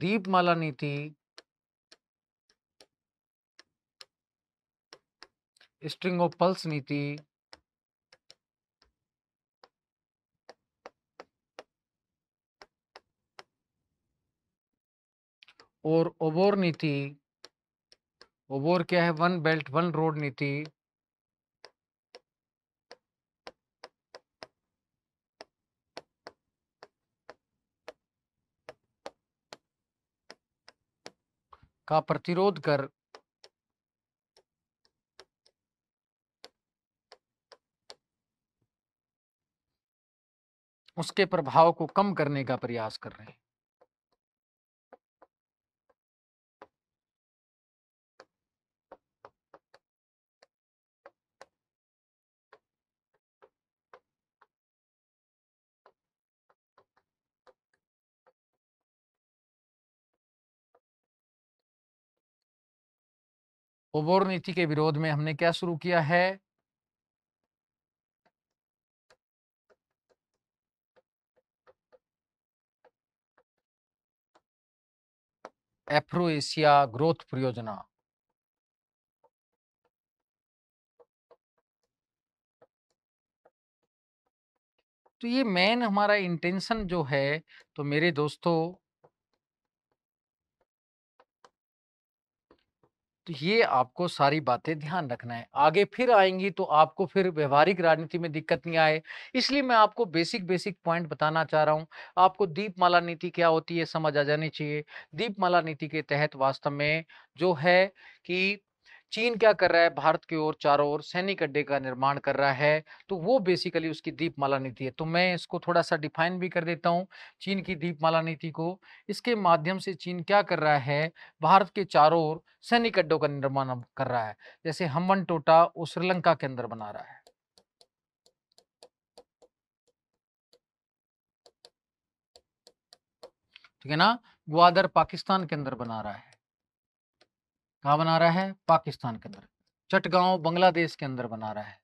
S1: दीपमाला नीति स्ट्रिंग ऑफ पल्स नीति और ओबोर नीति ओबोर क्या है वन बेल्ट वन रोड नीति का प्रतिरोध कर उसके प्रभाव को कम करने का प्रयास कर रहे हैं उबोर नीति के विरोध में हमने क्या शुरू किया है एफ्रो एशिया ग्रोथ परियोजना तो ये मेन हमारा इंटेंशन जो है तो मेरे दोस्तों तो ये आपको सारी बातें ध्यान रखना है आगे फिर आएंगी तो आपको फिर व्यवहारिक राजनीति में दिक्कत नहीं आए इसलिए मैं आपको बेसिक बेसिक पॉइंट बताना चाह रहा हूँ आपको दीपमाला नीति क्या होती है समझ आ जानी चाहिए दीपमाला नीति के तहत वास्तव में जो है कि चीन क्या कर रहा है भारत की ओर चारों ओर सैनिक अड्डे का निर्माण कर रहा है तो वो बेसिकली उसकी दीपमाला नीति है तो मैं इसको थोड़ा सा डिफाइन भी कर देता हूँ चीन की दीपमाला नीति को इसके माध्यम से चीन क्या कर रहा है भारत के चारों ओर सैनिक अड्डों का निर्माण कर रहा है जैसे हमन टोटा वो श्रीलंका के अंदर बना रहा है ठीक है ना ग्वादर पाकिस्तान के अंदर बना रहा है कहाँ बना रहा है पाकिस्तान के अंदर चटगांव बांग्लादेश के अंदर बना रहा है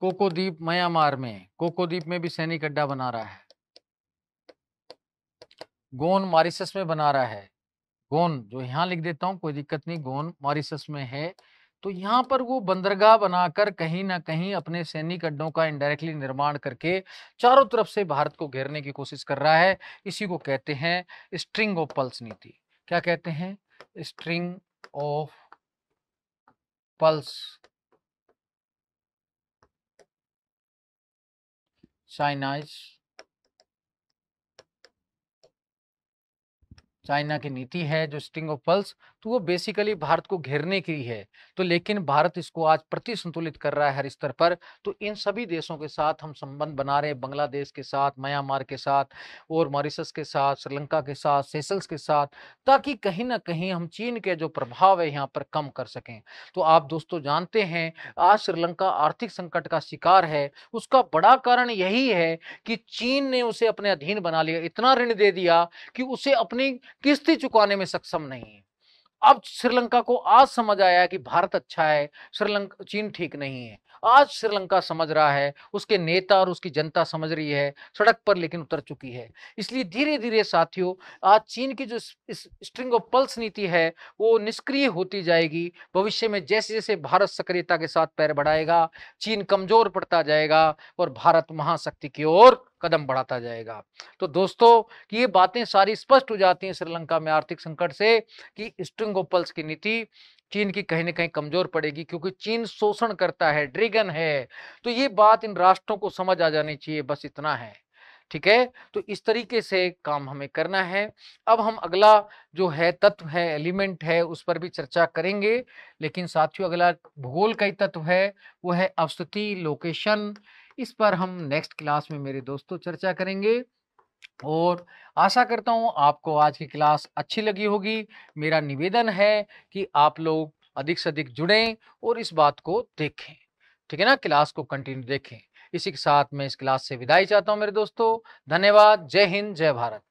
S1: कोकोद्वीप म्यांमार में कोकोद्वीप में भी सैनिक अड्डा बना रहा है गोन मॉरिसस में बना रहा है गोन जो यहां लिख देता हूं कोई दिक्कत नहीं गोन मॉरिसस में है तो यहाँ पर वो बंदरगाह बनाकर कहीं ना कहीं अपने सैनिक अड्डों का इनडायरेक्टली निर्माण करके चारों तरफ से भारत को घेरने की कोशिश कर रहा है इसी को कहते हैं स्ट्रिंग ऑफ पल्स नीति क्या कहते हैं string of pearls Chinese China की नीति है जो स्टिंग ऑफ पल्स तो वो बेसिकली भारत को घेरने की है तो लेकिन भारत इसको आज प्रति संतुलित कर रहा है हर स्तर पर तो इन सभी देशों के साथ हम संबंध बना रहे हैं बांग्लादेश के साथ म्यांमार के साथ और मॉरिशस के साथ श्रीलंका के साथ सेसल्स के साथ ताकि कहीं ना कहीं हम चीन के जो प्रभाव है यहाँ पर कम कर सकें तो आप दोस्तों जानते हैं आज श्रीलंका आर्थिक संकट का शिकार है उसका बड़ा कारण यही है कि चीन ने उसे अपने अधीन बना लिया इतना ऋण दे दिया कि उसे अपनी किस्ती चुकाने में सक्षम नहीं है अब श्रीलंका को आज समझ आया कि भारत अच्छा है श्रीलंका चीन ठीक नहीं है आज श्रीलंका समझ रहा है उसके नेता और उसकी जनता समझ रही है सड़क पर लेकिन उतर चुकी है इसलिए धीरे धीरे साथियों आज चीन की जो स्ट्रिंग ऑफ पल्स नीति है वो निष्क्रिय होती जाएगी भविष्य में जैसे जैसे भारत सक्रियता के साथ पैर बढ़ाएगा चीन कमजोर पड़ता जाएगा और भारत महाशक्ति की ओर कदम बढ़ाता जाएगा तो दोस्तों ये बातें सारी स्पष्ट हो जाती हैं श्रीलंका में आर्थिक संकट से कि स्ट्रिंग ऑफ पल्स की नीति चीन की कहीं ना कहीं कमजोर पड़ेगी क्योंकि चीन शोषण करता है ड्रैगन है तो ये बात इन राष्ट्रों को समझ आ जानी चाहिए बस इतना है ठीक है तो इस तरीके से काम हमें करना है अब हम अगला जो है तत्व है एलिमेंट है उस पर भी चर्चा करेंगे लेकिन साथियों अगला भूगोल का ही तत्व है वो है अवस्थिति लोकेशन इस पर हम नेक्स्ट क्लास में मेरे दोस्तों चर्चा करेंगे और आशा करता हूँ आपको आज की क्लास अच्छी लगी होगी मेरा निवेदन है कि आप लोग अधिक से अधिक जुड़ें और इस बात को देखें ठीक है ना क्लास को कंटिन्यू देखें इसी के साथ मैं इस क्लास से विदाई चाहता हूँ मेरे दोस्तों धन्यवाद जय हिंद जय भारत